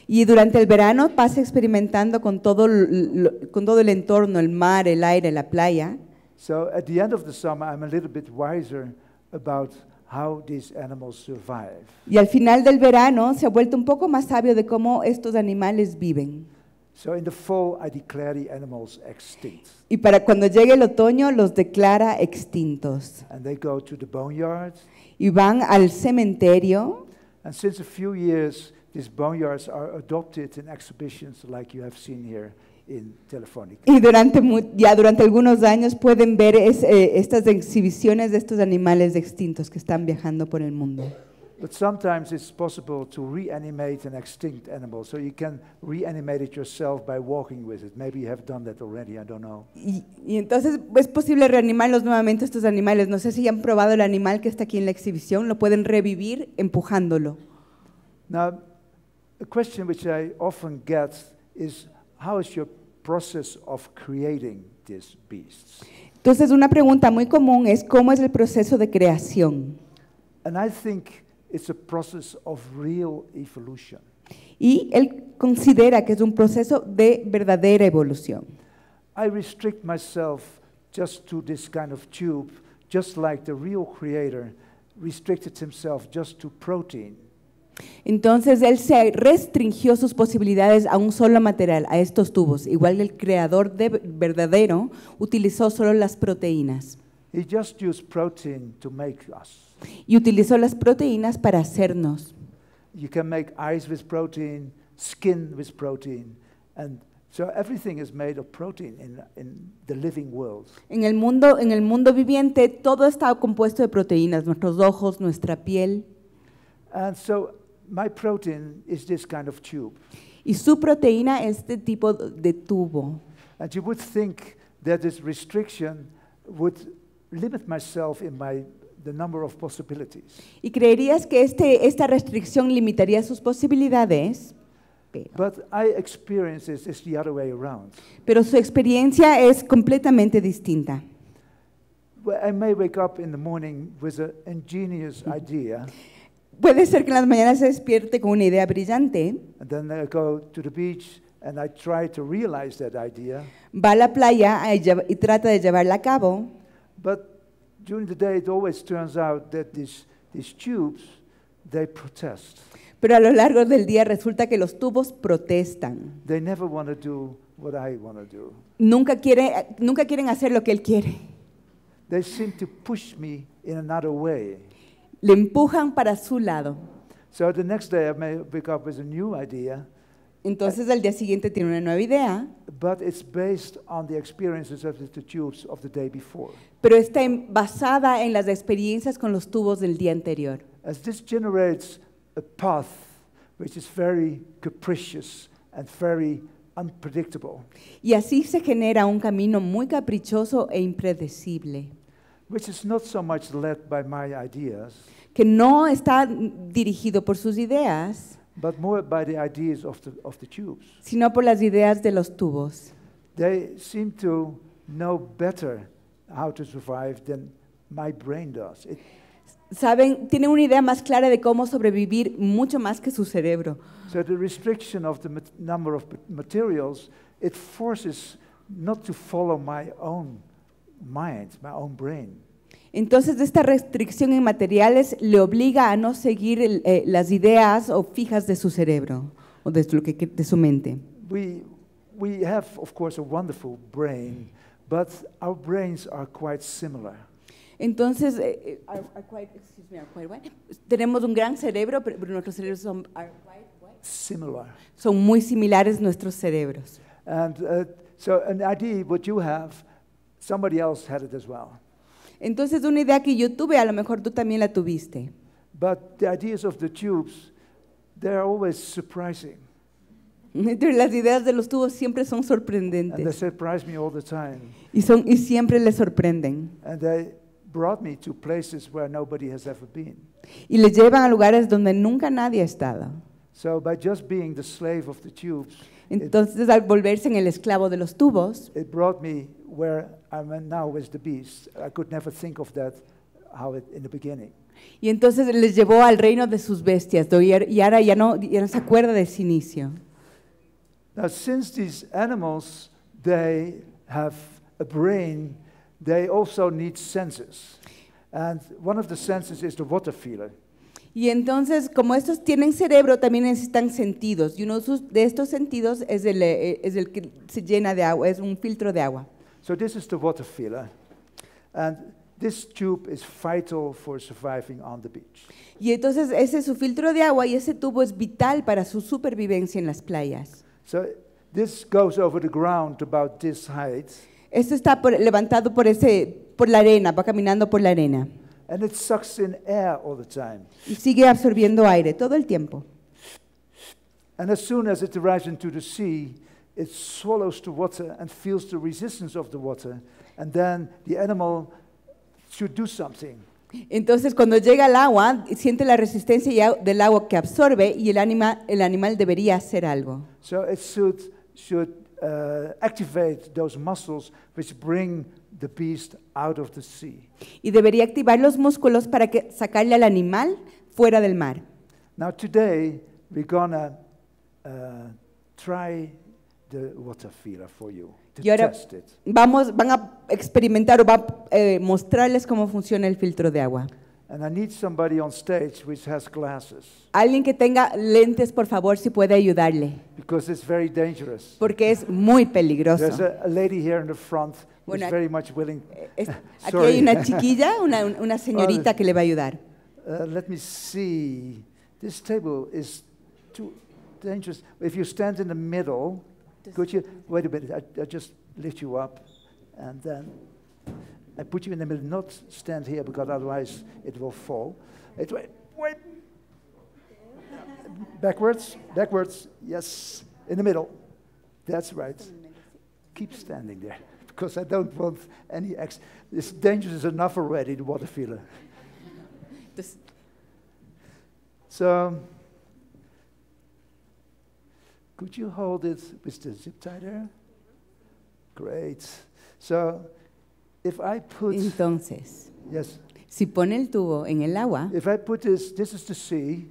Y durante el verano pasa experimentando con todo, con todo el entorno, el mar, el aire, la playa. Y al final del verano se ha vuelto un poco más sabio de cómo estos animales viven. Y para cuando llegue el otoño los declara extintos. Y van al cementerio. y durante, ya durante algunos años pueden ver eh, estas exhibiciones de estos animales extintos que están viajando por el mundo. But sometimes it's possible to reanimate an extinct animal. So you can reanimate it yourself by walking with it. Maybe you have done that already, I don't know. Y, y, entonces es posible reanimarlos nuevamente estos animales. No sé si han probado el animal que está aquí en la exhibición, lo pueden revivir empujándolo. Now, a question which I often get is how is your process of creating these beasts? Entonces una pregunta muy común es cómo es el proceso de creación. And I think It's a process of real evolution. Y él considera que es un proceso de verdadera evolución. I restrict myself just to this kind of tube, just like the real creator restricted himself just to protein. Entonces él se restringió sus posibilidades a un solo material, a estos tubos. Igual el creador de verdadero utilizó solo las proteínas. He just used protein to make us y utilizó las proteínas para hacernos. You can make eyes with protein, skin with protein, and so everything is made of protein in, in the living world. En el mundo, en el mundo viviente, todo está compuesto de proteínas, nuestros ojos, nuestra piel. And so my protein is this kind of tube. Y su proteína es este tipo de tubo. And you would think that this restriction would limit myself in my ¿Y creerías que este, esta restricción limitaría sus posibilidades? Pero, su experiencia es completamente distinta. Puede ser que en las mañanas se despierte con una idea brillante. Va a la playa y, y trata de llevarla a cabo during the day it always turns out that these, these tubes, they protest. Pero a lo largo del día resulta que los tubos protestan. They never want to do what I want to do. Nunca, quiere, nunca quieren hacer lo que él quiere. They seem to push me in another way. Le empujan para su lado. So the next day I may wake up with a new idea. Entonces al día siguiente tiene una nueva idea. Pero está basada en las experiencias con los tubos del día anterior. Y así se genera un camino muy caprichoso e impredecible. Que no está dirigido por sus ideas. but more by the ideas of the, of the tubes. sino por las ideas de los tubos. They seem to know better how to survive than my brain does. It, Saben, tienen una idea más clara de cómo sobrevivir mucho más que su cerebro. so the restriction of the number of materials, it forces not to follow my own mind, my own brain. Entonces, esta restricción en materiales le obliga a no seguir eh, las ideas o fijas de su cerebro o de, lo de su mente. We, we have, of course, a wonderful brain, but our brains are quite similar. Entonces, eh, eh, tenemos un gran cerebro, pero nuestros cerebros son Similar. Son muy similares nuestros cerebros. And uh, so, an idea what you have, somebody else had it as well. Entonces, una idea que yo tuve, a lo mejor tú también la tuviste. las ideas de los tubos siempre son sorprendentes y, siempre les sorprenden. Y les llevan a lugares donde nunca nadie ha estado. Entonces, al volverse en el esclavo de los tubos, it brought me where I'm now with the beast. I could never think of that how it, in the beginning. Y entonces les llevó al reino de sus bestias, y ahora ya no, ya no se acuerda de ese inicio. Now, since these animals, they have a brain, they also need senses. And one of the senses is the water feeler. Y entonces, como estos tienen cerebro, también necesitan sentidos. Y uno de estos sentidos es el, eh, es el que se llena de agua, es un filtro de agua. So this is the water filler. And this tube is vital for surviving on the beach. Y entonces ese es su filtro de agua y ese tubo es vital para su supervivencia en las playas. So this goes over the ground about this height. Esto está por, levantado por ese por la arena, va caminando por la arena. And it sucks in air all the time. Y sigue absorbiendo aire todo el tiempo. And as soon as it arrives into the sea, it swallows the water and feels the resistance of the water, and then the animal should do something. Entonces, cuando llega el agua, siente la resistencia del agua que absorbe y el, anima, el animal debería hacer algo. So it should, should uh, activate those muscles which bring the beast out of the sea. Y debería activar los músculos para que sacarle al animal fuera del mar. Now today we're gonna uh, try the water filler for you to y ahora test it. Vamos, van a experimentar o va a eh, mostrarles cómo funciona el filtro de agua. And I need somebody on stage which has glasses Alguien que tenga lentes, por favor, si puede ayudarle, because it's very dangerous. porque es muy There's peligroso. a, a lady here in the front who's Bueno, very much willing. Eh, es- aquí Sorry. hay una chiquilla, una, una señorita que le va a ayudar. Uh, let me see. This table is too dangerous. If you stand in the middle, Could you, wait a minute, I, I just lift you up and then I put you in the middle, not stand here because otherwise it will fall. It, wait, wait. backwards, backwards, yes, in the middle. That's right. Keep standing there because I don't want any ex. It's dangerous enough already, the water filler. so. Could you hold it with the zip tie there? Great. So, if I put, Entonces, yes, si pone el tubo en el agua, if I put this, this is the sea,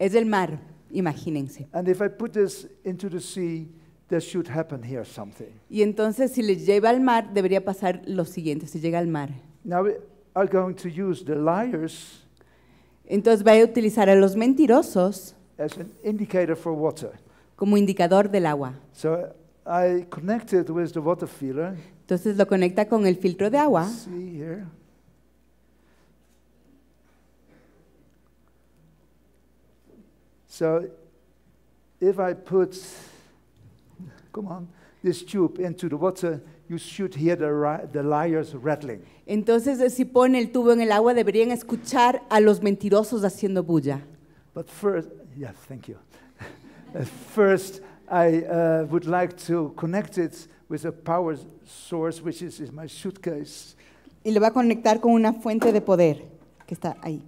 es el mar, imagínense. and if I put this into the sea, there should happen here something. Y entonces si le lleva al mar, debería pasar lo siguiente, si llega al mar. Now we are going to use the liars Entonces va a utilizar a los mentirosos as an indicator for water como indicador del agua. So I connected with the water filter. Entonces lo conecta con el filtro de agua. See here. So if I put come on this tube into the water, you should hear the, the liars rattling. Entonces si pone el tubo en el agua deberían escuchar a los mentirosos haciendo bulla. But first, yes, thank you. Uh, first, I uh, would like to connect it with a power source, which is in my suitcase. Y lo va a conectar con una fuente de poder que está ahí.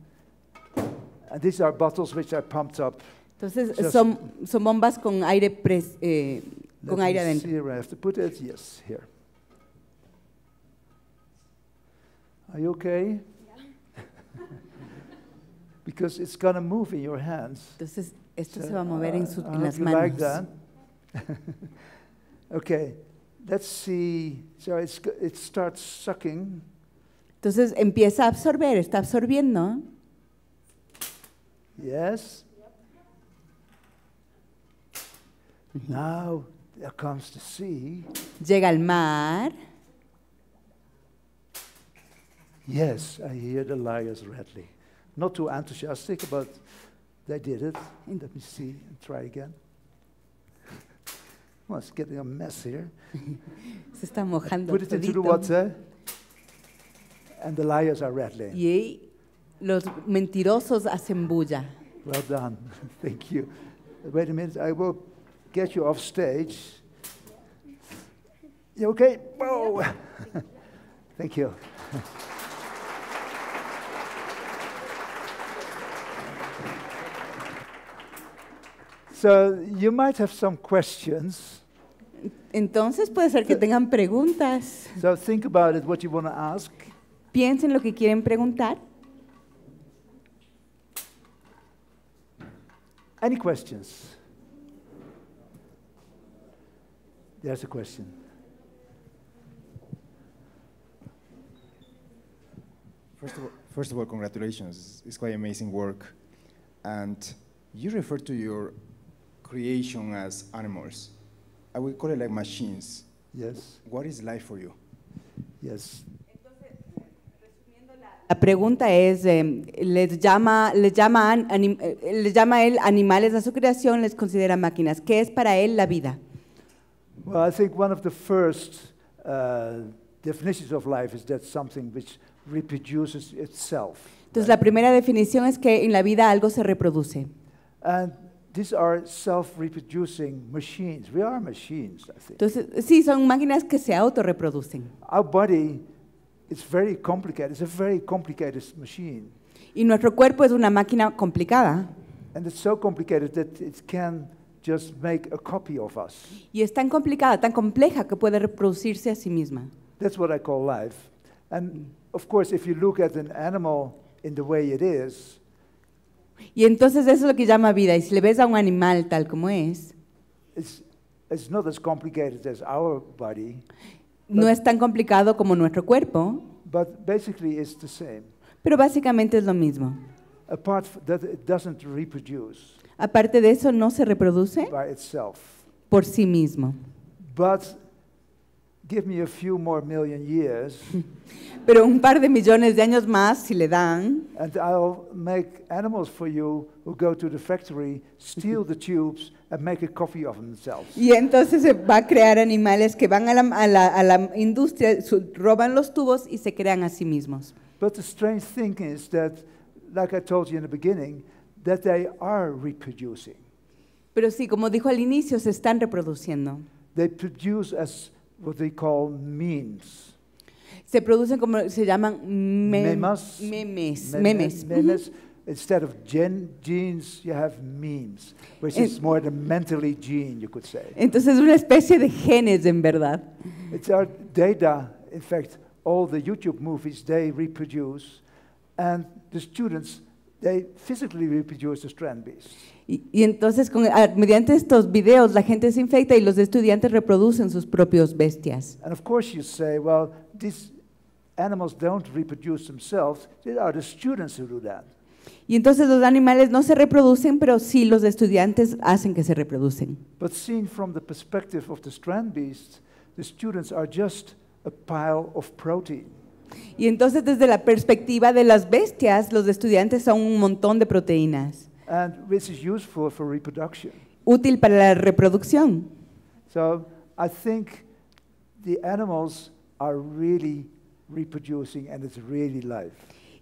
And these are bottles which I pumped up. Entonces, son, son bombas con aire, pres, eh, con aire adentro. See where I have to put it. Yes, here. Are you okay? Yeah. Because it's going to move in your hands. Entonces, Esto so, se va a uh, mover uh, en, su, uh, las manos. okay, let's see. So it's, it starts sucking. Entonces empieza a absorber, está absorbiendo. Yes. Now there comes the sea. Llega al mar. Yes, I hear the liars rattling. Not too enthusiastic, but They did it. Let me see and try again. Well, it's getting a mess here. Se está mojando. Put it into the water. And the liars are rattling. Y los mentirosos hacen bulla. Well done. Thank you. Wait a minute. I will get you off stage. You okay? Whoa. Thank you. So you might have some questions. Entonces puede ser que tengan preguntas. So think about it, what you want to ask. Piensen lo que quieren preguntar. Any questions? There's a question. First of all, first of all congratulations. It's quite amazing work. And you refer to your creation as animals. I would call like machines. Yes. What is life for you? Yes. La pregunta es, eh, les llama, les llama, anim, eh, les llama él animales a su creación, les considera máquinas. ¿Qué es para él la vida? Well, I think one of the first uh, definitions of life is that something which reproduces itself. Entonces la primera definición es que en la vida algo se reproduce. These are self-reproducing machines. We are machines, I think. Entonces, sí, son máquinas que se autorreproducen. Our body is very complicated. It's a very complicated machine. Y nuestro cuerpo es una máquina complicada. And it's so complicated that it can just make a copy of us. Y es tan complicada, tan compleja que puede reproducirse a sí misma. That's what I call life. And of course, if you look at an animal in the way it is, Y entonces eso es lo que llama vida. Y si le ves a un animal tal como es, no es tan complicado como nuestro cuerpo, pero básicamente es lo mismo. Aparte de eso, no se reproduce por sí mismo. Give me a few more million years, Pero un par de millones de años más, si le dan, and I'll make animals for you who go to the factory, steal the tubes, and make a coffee of themselves. y entonces se va a crear animales que van a la, a la- a la industria, su- roban los tubos y se crean a sí mismos. But the strange thing is that, like I told you in the beginning, that they are reproducing. Pero sí, como dijo al inicio, se están reproduciendo. They produce as what they call memes. Se producen como se llaman mem memes, memes, memes. memes. Instead of gen, genes, you have memes, which is more the mentally gene, you could say. Entonces es una especie de genes, en verdad. It's our data. In fact, all the YouTube movies they reproduce, and the students they physically reproduce the strand beasts. Y, y, entonces, con, a, ah, mediante estos videos, la gente se infecta y los estudiantes reproducen sus propios bestias. And of course, you say, well, these animals don't reproduce themselves. They are the students who do that. Y entonces los animales no se reproducen, pero sí los estudiantes hacen que se reproducen. But seen from the perspective of the strand beasts, the students are just a pile of protein. Y entonces desde la perspectiva de las bestias, los estudiantes son un montón de proteínas. Útil para la reproducción.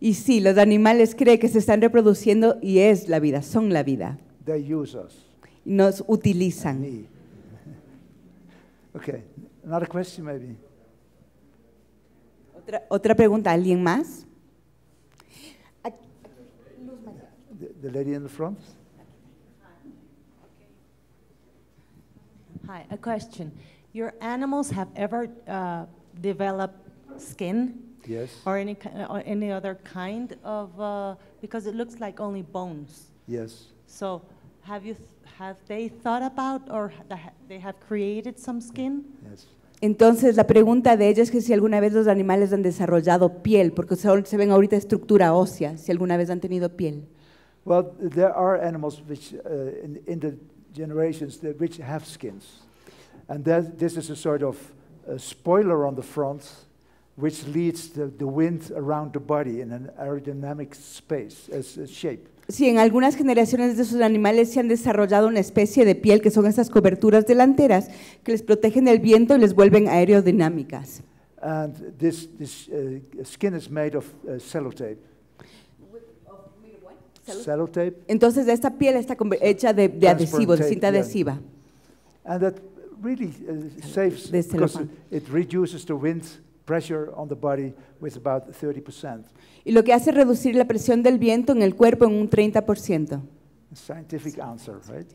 Y sí, los animales creen que se están reproduciendo y es la vida, son la vida. Nos utilizan. Okay, another question maybe. Otra, otra pregunta, ¿alguien más? The, lady in the front. Hi, a question. Your animals have ever uh, developed skin? Yes. Or any or any other kind of uh, because it looks like only bones. Yes. So have you have they thought about or they have created some skin? Yes. Entonces, la pregunta de ella es que si alguna vez los animales han desarrollado piel, porque solo se ven ahorita estructura ósea, si alguna vez han tenido piel. Well, there are animals which, uh, in, in, the generations, that which have skins. And that, this is a sort of a spoiler on the front, which leads the, the wind around the body in an aerodynamic space, as a shape. Sí, en algunas generaciones de esos animales se han desarrollado una especie de piel que son estas coberturas delanteras que les protegen del viento y les vuelven aerodinámicas. And this, this uh, skin is made of uh, Entonces esta piel está hecha de, adhesivo, de cinta adhesiva. And that really uh, saves because it reduces the wind pressure on the body with 30% y lo que hace es reducir la presión del viento en el cuerpo en un 30%. Scientific answer, right?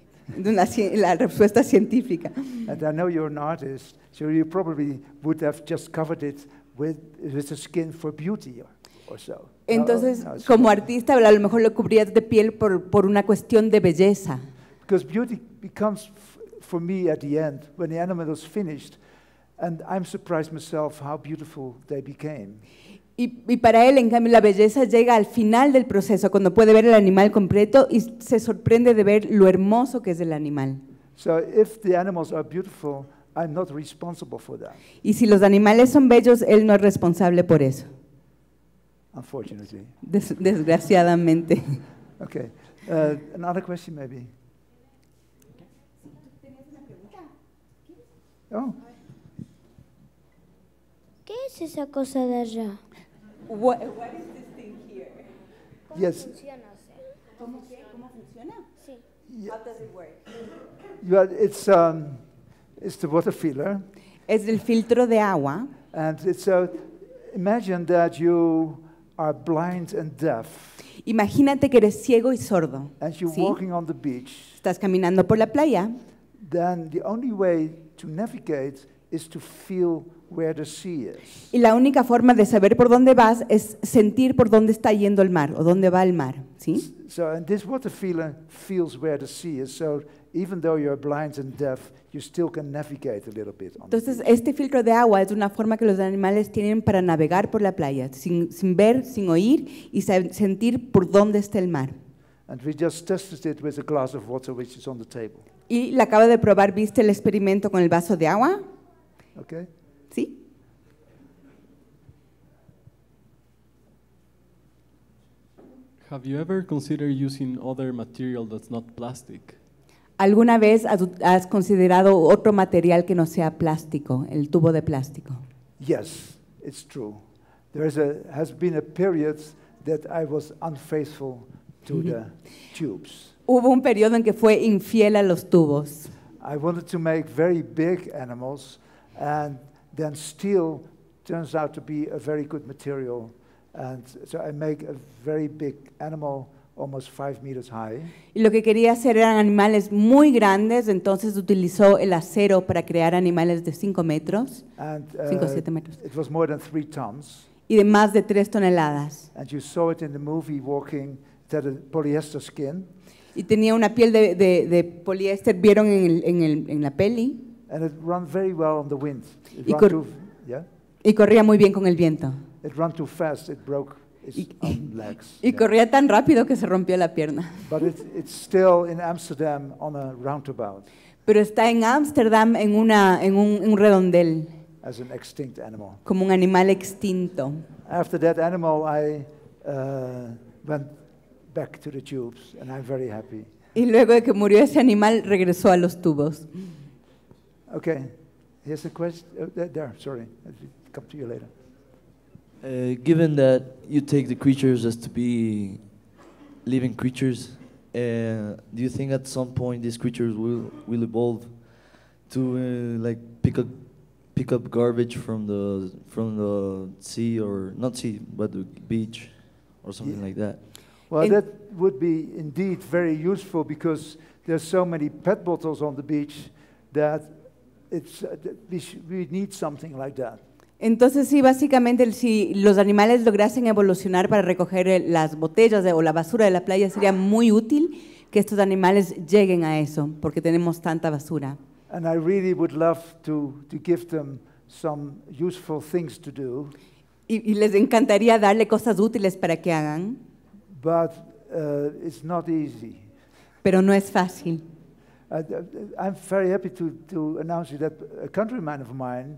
Una, la respuesta científica. And I know you're an artist, so you probably would have just covered it with, with the skin for beauty or, or so. Entonces, no, no, como artista, a lo mejor lo cubrías de piel por, por una cuestión de belleza. Because beauty becomes for me at the end, when the animal is finished, and I'm surprised myself how beautiful they became. Y, para él, en cambio, la belleza llega al final del proceso, cuando puede ver el animal completo y se sorprende de ver lo hermoso que es el animal. Y si los animales son bellos, él no es responsable por eso. desgraciadamente. Okay. Uh, another question maybe. Oh. ¿Qué es esa cosa de allá? What, what is this thing here? ¿Cómo yes. funciona? ¿Cómo, ¿Cómo funciona? Sí. Yeah. How does it work? Yeah, it's, um, it's the water filler. Es el filtro de agua. And it's a, imagine that you are blind and deaf. Imagínate que eres ciego y sordo. And you're ¿sí? walking on the beach. Estás caminando por la playa. Then the only way to navigate is to feel Y la única forma de saber por dónde vas es sentir por dónde está yendo el mar o dónde va el mar, ¿sí? Entonces, este filtro de agua es una forma que los animales tienen para navegar por la playa, sin, sin ver, sin oír y sentir por dónde está el mar. Y la acaba de probar, ¿viste el experimento con el vaso de agua? Okay. Have you ever considered using other material that's not plastic? ¿Alguna vez has considerado otro material que no sea plástico, el tubo de plástico? Yes, it's true. There a, has been a period that I was unfaithful to the tubes. Hubo un periodo en que fue infiel a los tubos. I wanted to make very big animals and then steel turns out to be a very good material y lo que quería hacer eran animales muy grandes, entonces utilizó el acero para crear animales de 5 metros, 5 o 7 metros. It was more than three tons. Y de más de 3 toneladas. And you saw it in the movie walking that polyester skin. Y tenía una piel de, de, de poliéster, vieron en, en, el, en la peli. And it run very well on the wind. It y ran too, y corría muy bien con el viento. y, corría tan rápido que se rompió la pierna. Pero está en Ámsterdam en, una, en un, redondel. Como un animal extinto. Y luego de que murió ese animal, regresó a los tubos. Okay, uh, Come to you later. Uh, given that you take the creatures as to be living creatures, uh, do you think at some point these creatures will, will evolve to uh, like pick up pick up garbage from the from the sea or not sea but the beach or something yeah. like that? Well, In that would be indeed very useful because there's so many PET bottles on the beach that it's uh, we, we need something like that. Entonces, sí, básicamente, si los animales lograsen evolucionar para recoger las botellas o la basura de la playa, sería muy útil que estos animales lleguen a eso, porque tenemos tanta basura. Y, les encantaría darle cosas útiles para que hagan. Uh, Pero no es fácil. I'm very happy to, to announce you that a countryman of mine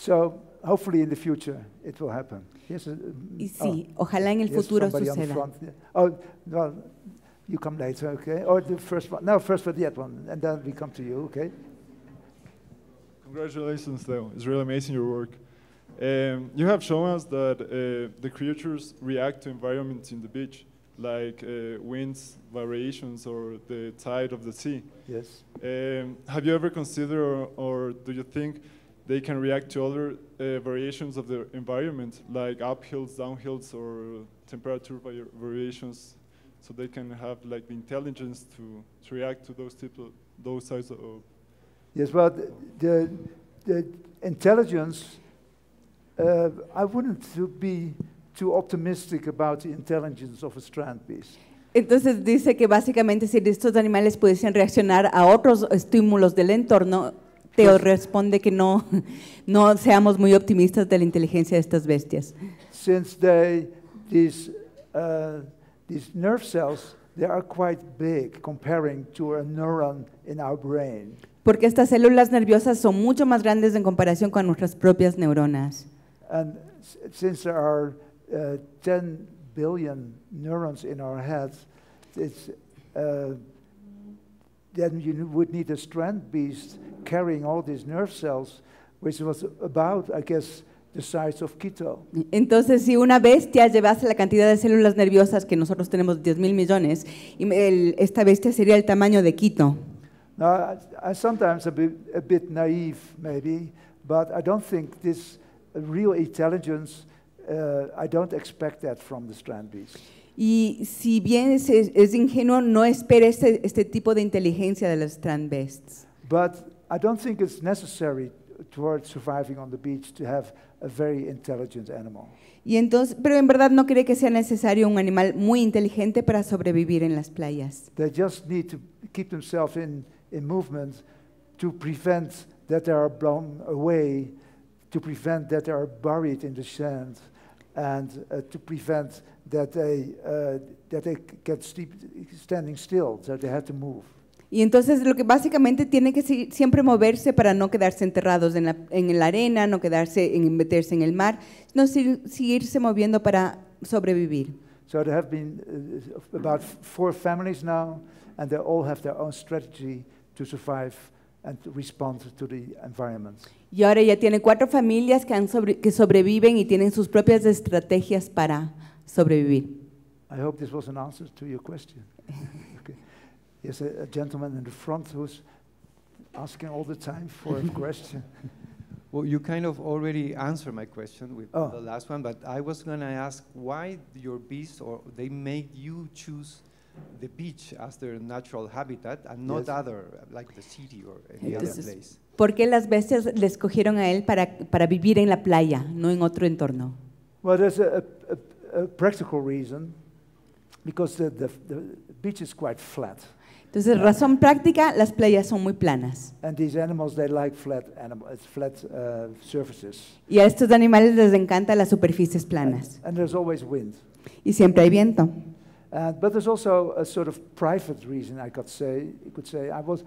So hopefully in the future it will happen. Yes, uh, y mm, sí, oh, ojalá en el futuro suceda. Oh, well, you come later, okay? Or oh, the first one. No, first for other one, and then we come to you, okay? Congratulations, though. It's really amazing your work. Um, you have shown us that uh, the creatures react to environments in the beach, like uh, winds, variations, or the tide of the sea. Yes. Um, have you ever considered, or, or do you think they can react to other uh, variations of the environment, like uphills, downhills, or temperature variations. So they can have like the intelligence to, to react to those type of, those types of. Yes, well, the the intelligence. Uh, I wouldn't be too optimistic about the intelligence of a strand beast. Entonces dice que básicamente si estos animales pudiesen reaccionar a otros estímulos del entorno, te pues responde que no, no seamos muy optimistas de la inteligencia de estas bestias. Since these, uh, these nerve cells, they are quite big comparing to a neuron in our brain. Porque estas células nerviosas son mucho más grandes en comparación con nuestras propias neuronas. And since there are 10 uh, billion neurons in our heads, it's uh, then you would need a strand beast carrying all these nerve cells, which was about, I guess, the size of Quito. Entonces, si una bestia llevase la cantidad de células nerviosas que nosotros tenemos 10 mil millones, el, esta bestia sería el tamaño de Quito. Now, I, I sometimes a bit, a bit naive, maybe, but I don't think this real intelligence. Uh, I don't expect that from the strand beast. Y si bien es, es ingenuo, no espere este, este, tipo de inteligencia de los transvestes. But I don't think it's necessary towards surviving on the beach to have a very intelligent animal. Y entonces, pero en verdad no cree que sea necesario un animal muy inteligente para sobrevivir en las playas. They just need to keep themselves in, in movement to prevent that they are blown away, to prevent that they are buried in the sand and uh, to prevent that they, uh, that they get steep, standing still, so they had to move. Y entonces lo que básicamente tiene que siempre moverse para no quedarse enterrados en la, en la arena, no quedarse en meterse en el mar, no seguirse moviendo para sobrevivir. So there have been uh, about four families now, and they all have their own strategy to survive and to respond to the environment. Y ahora ya tiene cuatro familias que, han sobre, que sobreviven y tienen sus propias estrategias para sobrevivir. I hope this was an answer to your question. okay. There's a, a gentleman in the front who's asking all the time for a question. Well, you kind of already answered my question with oh. the last one, but I was going to ask why your bees or they make you choose the beach as their natural habitat and not yes. other, like the city or any Entonces, other place. ¿Por qué las bestias le escogieron a él para, para vivir en la playa, no en otro entorno? Well, there's a, a, a practical reason, because the, the, the beach is quite flat. Entonces, uh, razón práctica, las playas son muy planas. And these animals they like flat flat uh, surfaces. Y a estos animales les encanta las superficies planas. And, and there's always wind. Y siempre hay viento. Uh, but there's also a sort of private reason I could say. could say I was,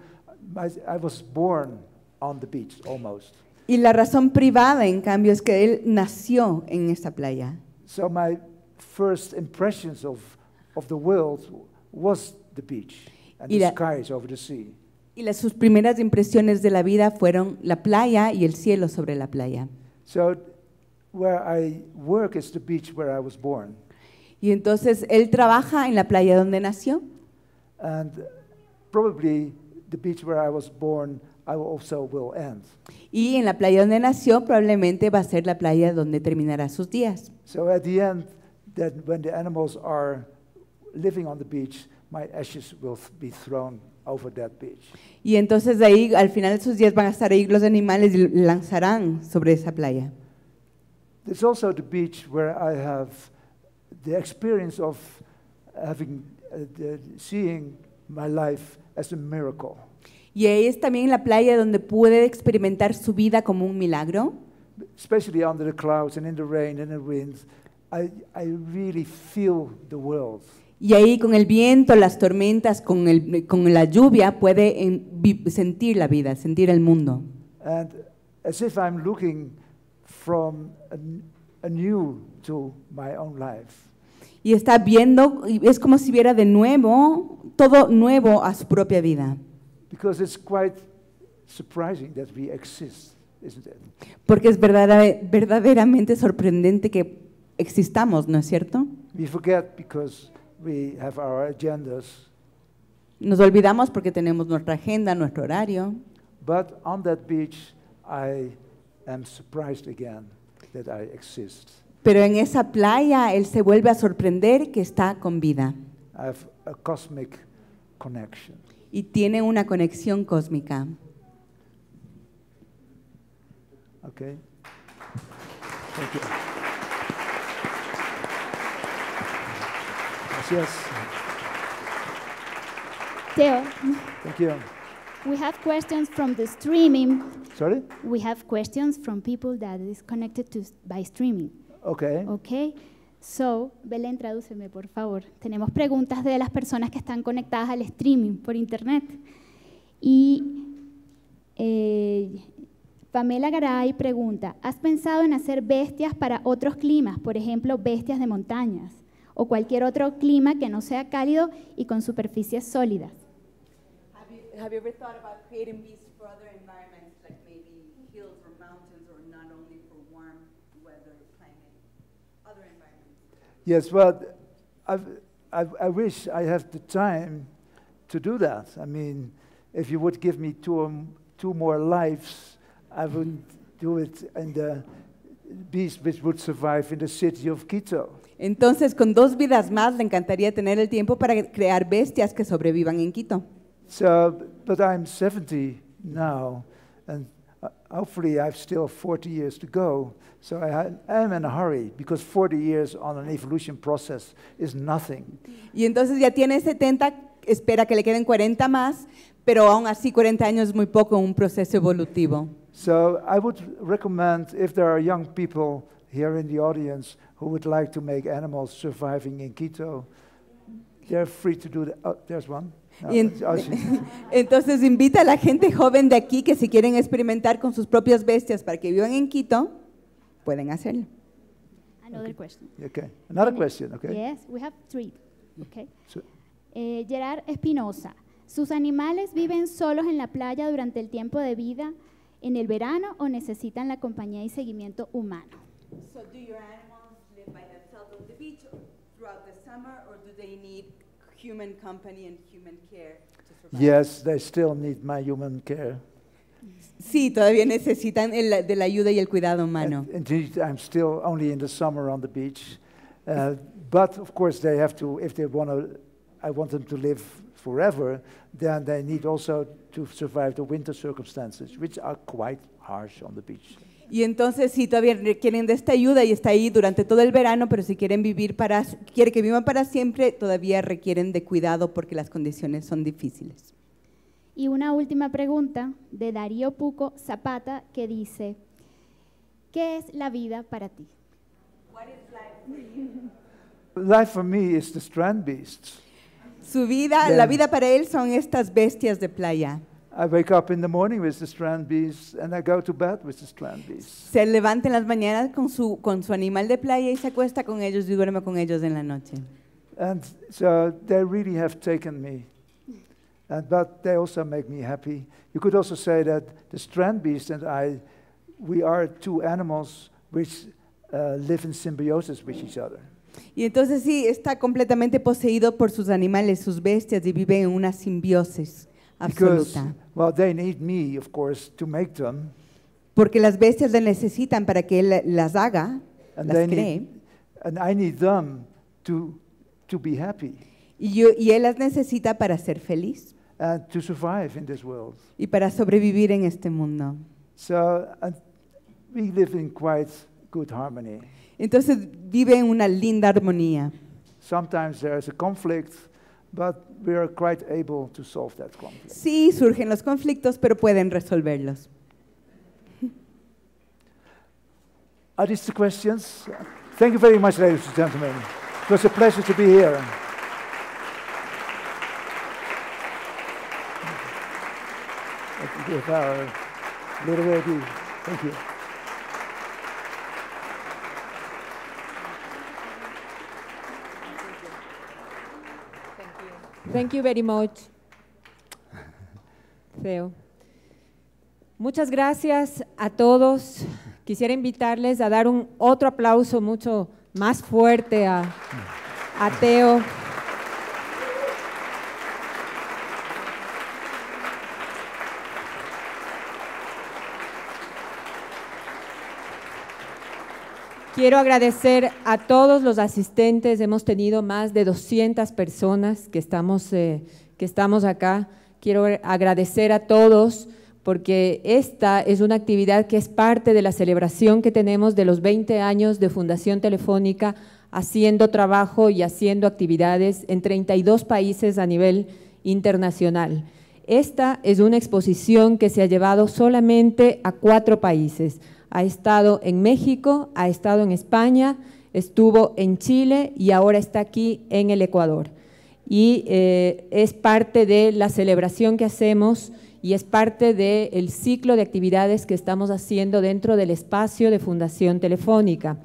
I, was born on the beach almost. Y la razón privada, en cambio, es que él nació en esta playa. So my first impressions of, of the world was the beach and y the skies over the sea. Y las sus primeras impresiones de la vida fueron la playa y el cielo sobre la playa. So where I work is the beach where I was born. Y entonces él trabaja en la playa donde nació. Y en la playa donde nació probablemente va a ser la playa donde terminará sus días. Y entonces de ahí al final de sus días van a estar ahí los animales y lanzarán sobre esa playa. also the beach where I the experience of having, uh, the, seeing my life as a miracle. Y es también la playa donde puede experimentar su vida como un milagro. Especially under the clouds and in the rain and the winds, I, I really feel the world. Y ahí con el viento, las tormentas, con, el, con la lluvia puede en, vi, sentir la vida, sentir el mundo. And as if I'm looking from anew to my own life y está viendo, y es como si viera de nuevo, todo nuevo a su propia vida. Porque es verdaderamente sorprendente que existamos, ¿no es cierto? Nos olvidamos porque tenemos nuestra agenda, nuestro horario. But on that beach, I am surprised again that I exist. Pero en esa playa él se vuelve a sorprender que está con vida. I have a cosmic connection. Y tiene una conexión cósmica. Okay. Thank you. Gracias. Theo. Thank you. We have questions from the streaming. Sorry? We have questions from people that is connected to by streaming. Okay. Okay. So, Belén, tradúceme, por favor. Tenemos preguntas de las personas que están conectadas al streaming por internet. Y eh, Pamela Garay pregunta, ¿has pensado en hacer bestias para otros climas, por ejemplo, bestias de montañas o cualquier otro clima que no sea cálido y con superficies sólidas? Have Yes, well, I've, I've, i wish I have the time to do that. I mean, if you would give me two, um, two more lives, I would do it and the beast which would survive in the city of Quito. Entonces, con dos vidas más, le encantaría tener el tiempo para crear bestias que sobrevivan en Quito. So, but I'm 70 now, and hopefully I've still 40 years to go. So I am in a hurry because 40 years on an evolution process is nothing. Y entonces ya tiene 70, espera que le queden 40 más, pero aún así 40 años es muy poco en un proceso evolutivo. So I would recommend if there are young people here in the audience who would like to make animals surviving in Quito, they're free to do that. Oh, there's one. Ah, pues, ah, entonces invita a la gente joven de aquí que si quieren experimentar con sus propias bestias para que vivan en Quito, pueden hacerlo. Another question. Okay. Another question. Okay. Yes, we have three. Okay. Eh, Gerard Espinosa. ¿Sus animales viven solos en la playa durante el tiempo de vida en el verano o necesitan la compañía y seguimiento humano? So do your animals live by themselves on the beach throughout the summer human company and human care to survive. Yes, they still need my human care. Sí, todavía necesitan el, de la ayuda y el cuidado humano. indeed, I'm still only in the summer on the beach. Uh, but of course, they have to, if they want to, I want them to live forever, then they need also to survive the winter circumstances, which are quite harsh on the beach. Y entonces si todavía requieren de esta ayuda y está ahí durante todo el verano, pero si quieren vivir para, quiere que vivan para siempre, todavía requieren de cuidado porque las condiciones son difíciles. Y una última pregunta de Darío Puco Zapata que dice, ¿qué es la vida para ti? life? for me is the strand beasts. Su vida, la vida para él son estas bestias de playa. I wake up in the morning with the strand bees and I go to bed with the strand bees. Se levanta en las mañanas con su con su animal de playa y se acuesta con ellos y duerme con ellos en la noche. And so they really have taken me. And but they also make me happy. You could also say that the strand bees and I we are two animals which uh, live in symbiosis with each other. Y entonces sí, está completamente poseído por sus animales, sus bestias y vive en una simbiosis. Because, absoluta. well, they need me, of course, to make them. Porque las bestias le necesitan para que él las haga, And las they cree. need, and I need them to, to be happy Y, yo- y él las necesita para ser feliz and to survive in this world. y para sobrevivir en este mundo. So and we live in quite good harmony. Entonces vive en una linda armonía. Sometimes there is a conflict, But we are quite able to solve that conflict. Sí, surgen los conflictos, pero pueden resolverlos. Are these the questions? Thank you very much, ladies and gentlemen. It was a pleasure to be here. Thank you. Thank you. Thank you very much. Muchas gracias a todos. Quisiera invitarles a dar un otro aplauso mucho más fuerte a, a Teo. Quiero agradecer a todos los asistentes, hemos tenido más de 200 personas que estamos, eh, que estamos acá. Quiero agradecer a todos porque esta es una actividad que es parte de la celebración que tenemos de los 20 años de Fundación Telefónica, haciendo trabajo y haciendo actividades en 32 países a nivel internacional. Esta es una exposición que se ha llevado solamente a cuatro países ha estado en México, ha estado en España, estuvo en Chile y ahora está aquí en el Ecuador. Y eh, es parte de la celebración que hacemos y es parte del ciclo de actividades que estamos haciendo dentro del espacio de Fundación Telefónica.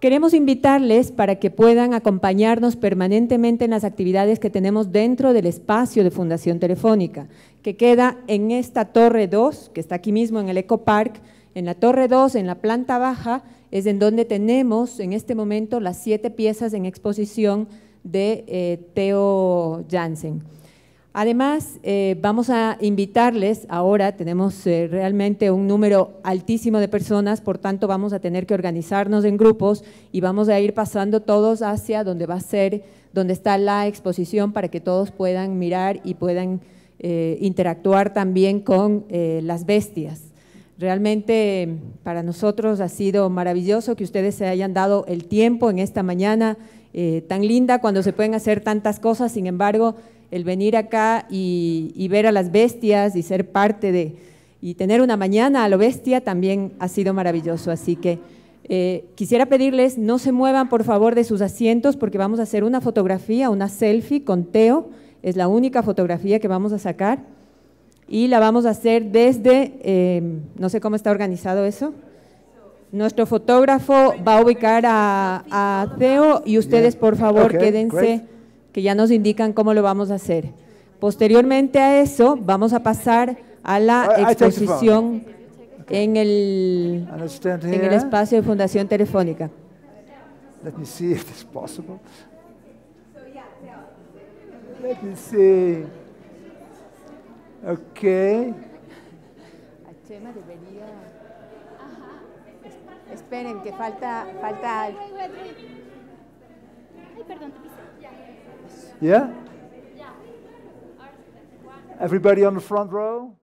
Queremos invitarles para que puedan acompañarnos permanentemente en las actividades que tenemos dentro del espacio de Fundación Telefónica, que queda en esta Torre 2, que está aquí mismo en el Ecopark, en la torre 2, en la planta baja, es en donde tenemos en este momento las siete piezas en exposición de Teo eh, Theo Jansen. Además, eh, vamos a invitarles, ahora tenemos eh, realmente un número altísimo de personas, por tanto vamos a tener que organizarnos en grupos y vamos a ir pasando todos hacia donde va a ser, donde está la exposición para que todos puedan mirar y puedan interactuar también con las bestias. Realmente para nosotros ha sido maravilloso que ustedes se hayan dado el tiempo en esta mañana eh, tan linda cuando se pueden hacer tantas cosas. Sin embargo, el venir acá y, ver a las bestias y ser parte de y tener una mañana a lo bestia también ha sido maravilloso. Así que eh, quisiera pedirles no se muevan por favor de sus asientos porque vamos a hacer una fotografía, una selfie con Teo. Es la única fotografía que vamos a sacar y la vamos a hacer desde, eh, no sé cómo está organizado eso. Nuestro fotógrafo va a ubicar a, Theo y ustedes por favor quédense, que ya nos indican cómo lo vamos a hacer. Posteriormente a eso vamos a pasar a la exposición en el, en el espacio de Fundación Telefónica. Ok. A Chema debería... Ajá. Esperen, que falta... falta... Ay, perdón, te Yeah? Everybody on the front row?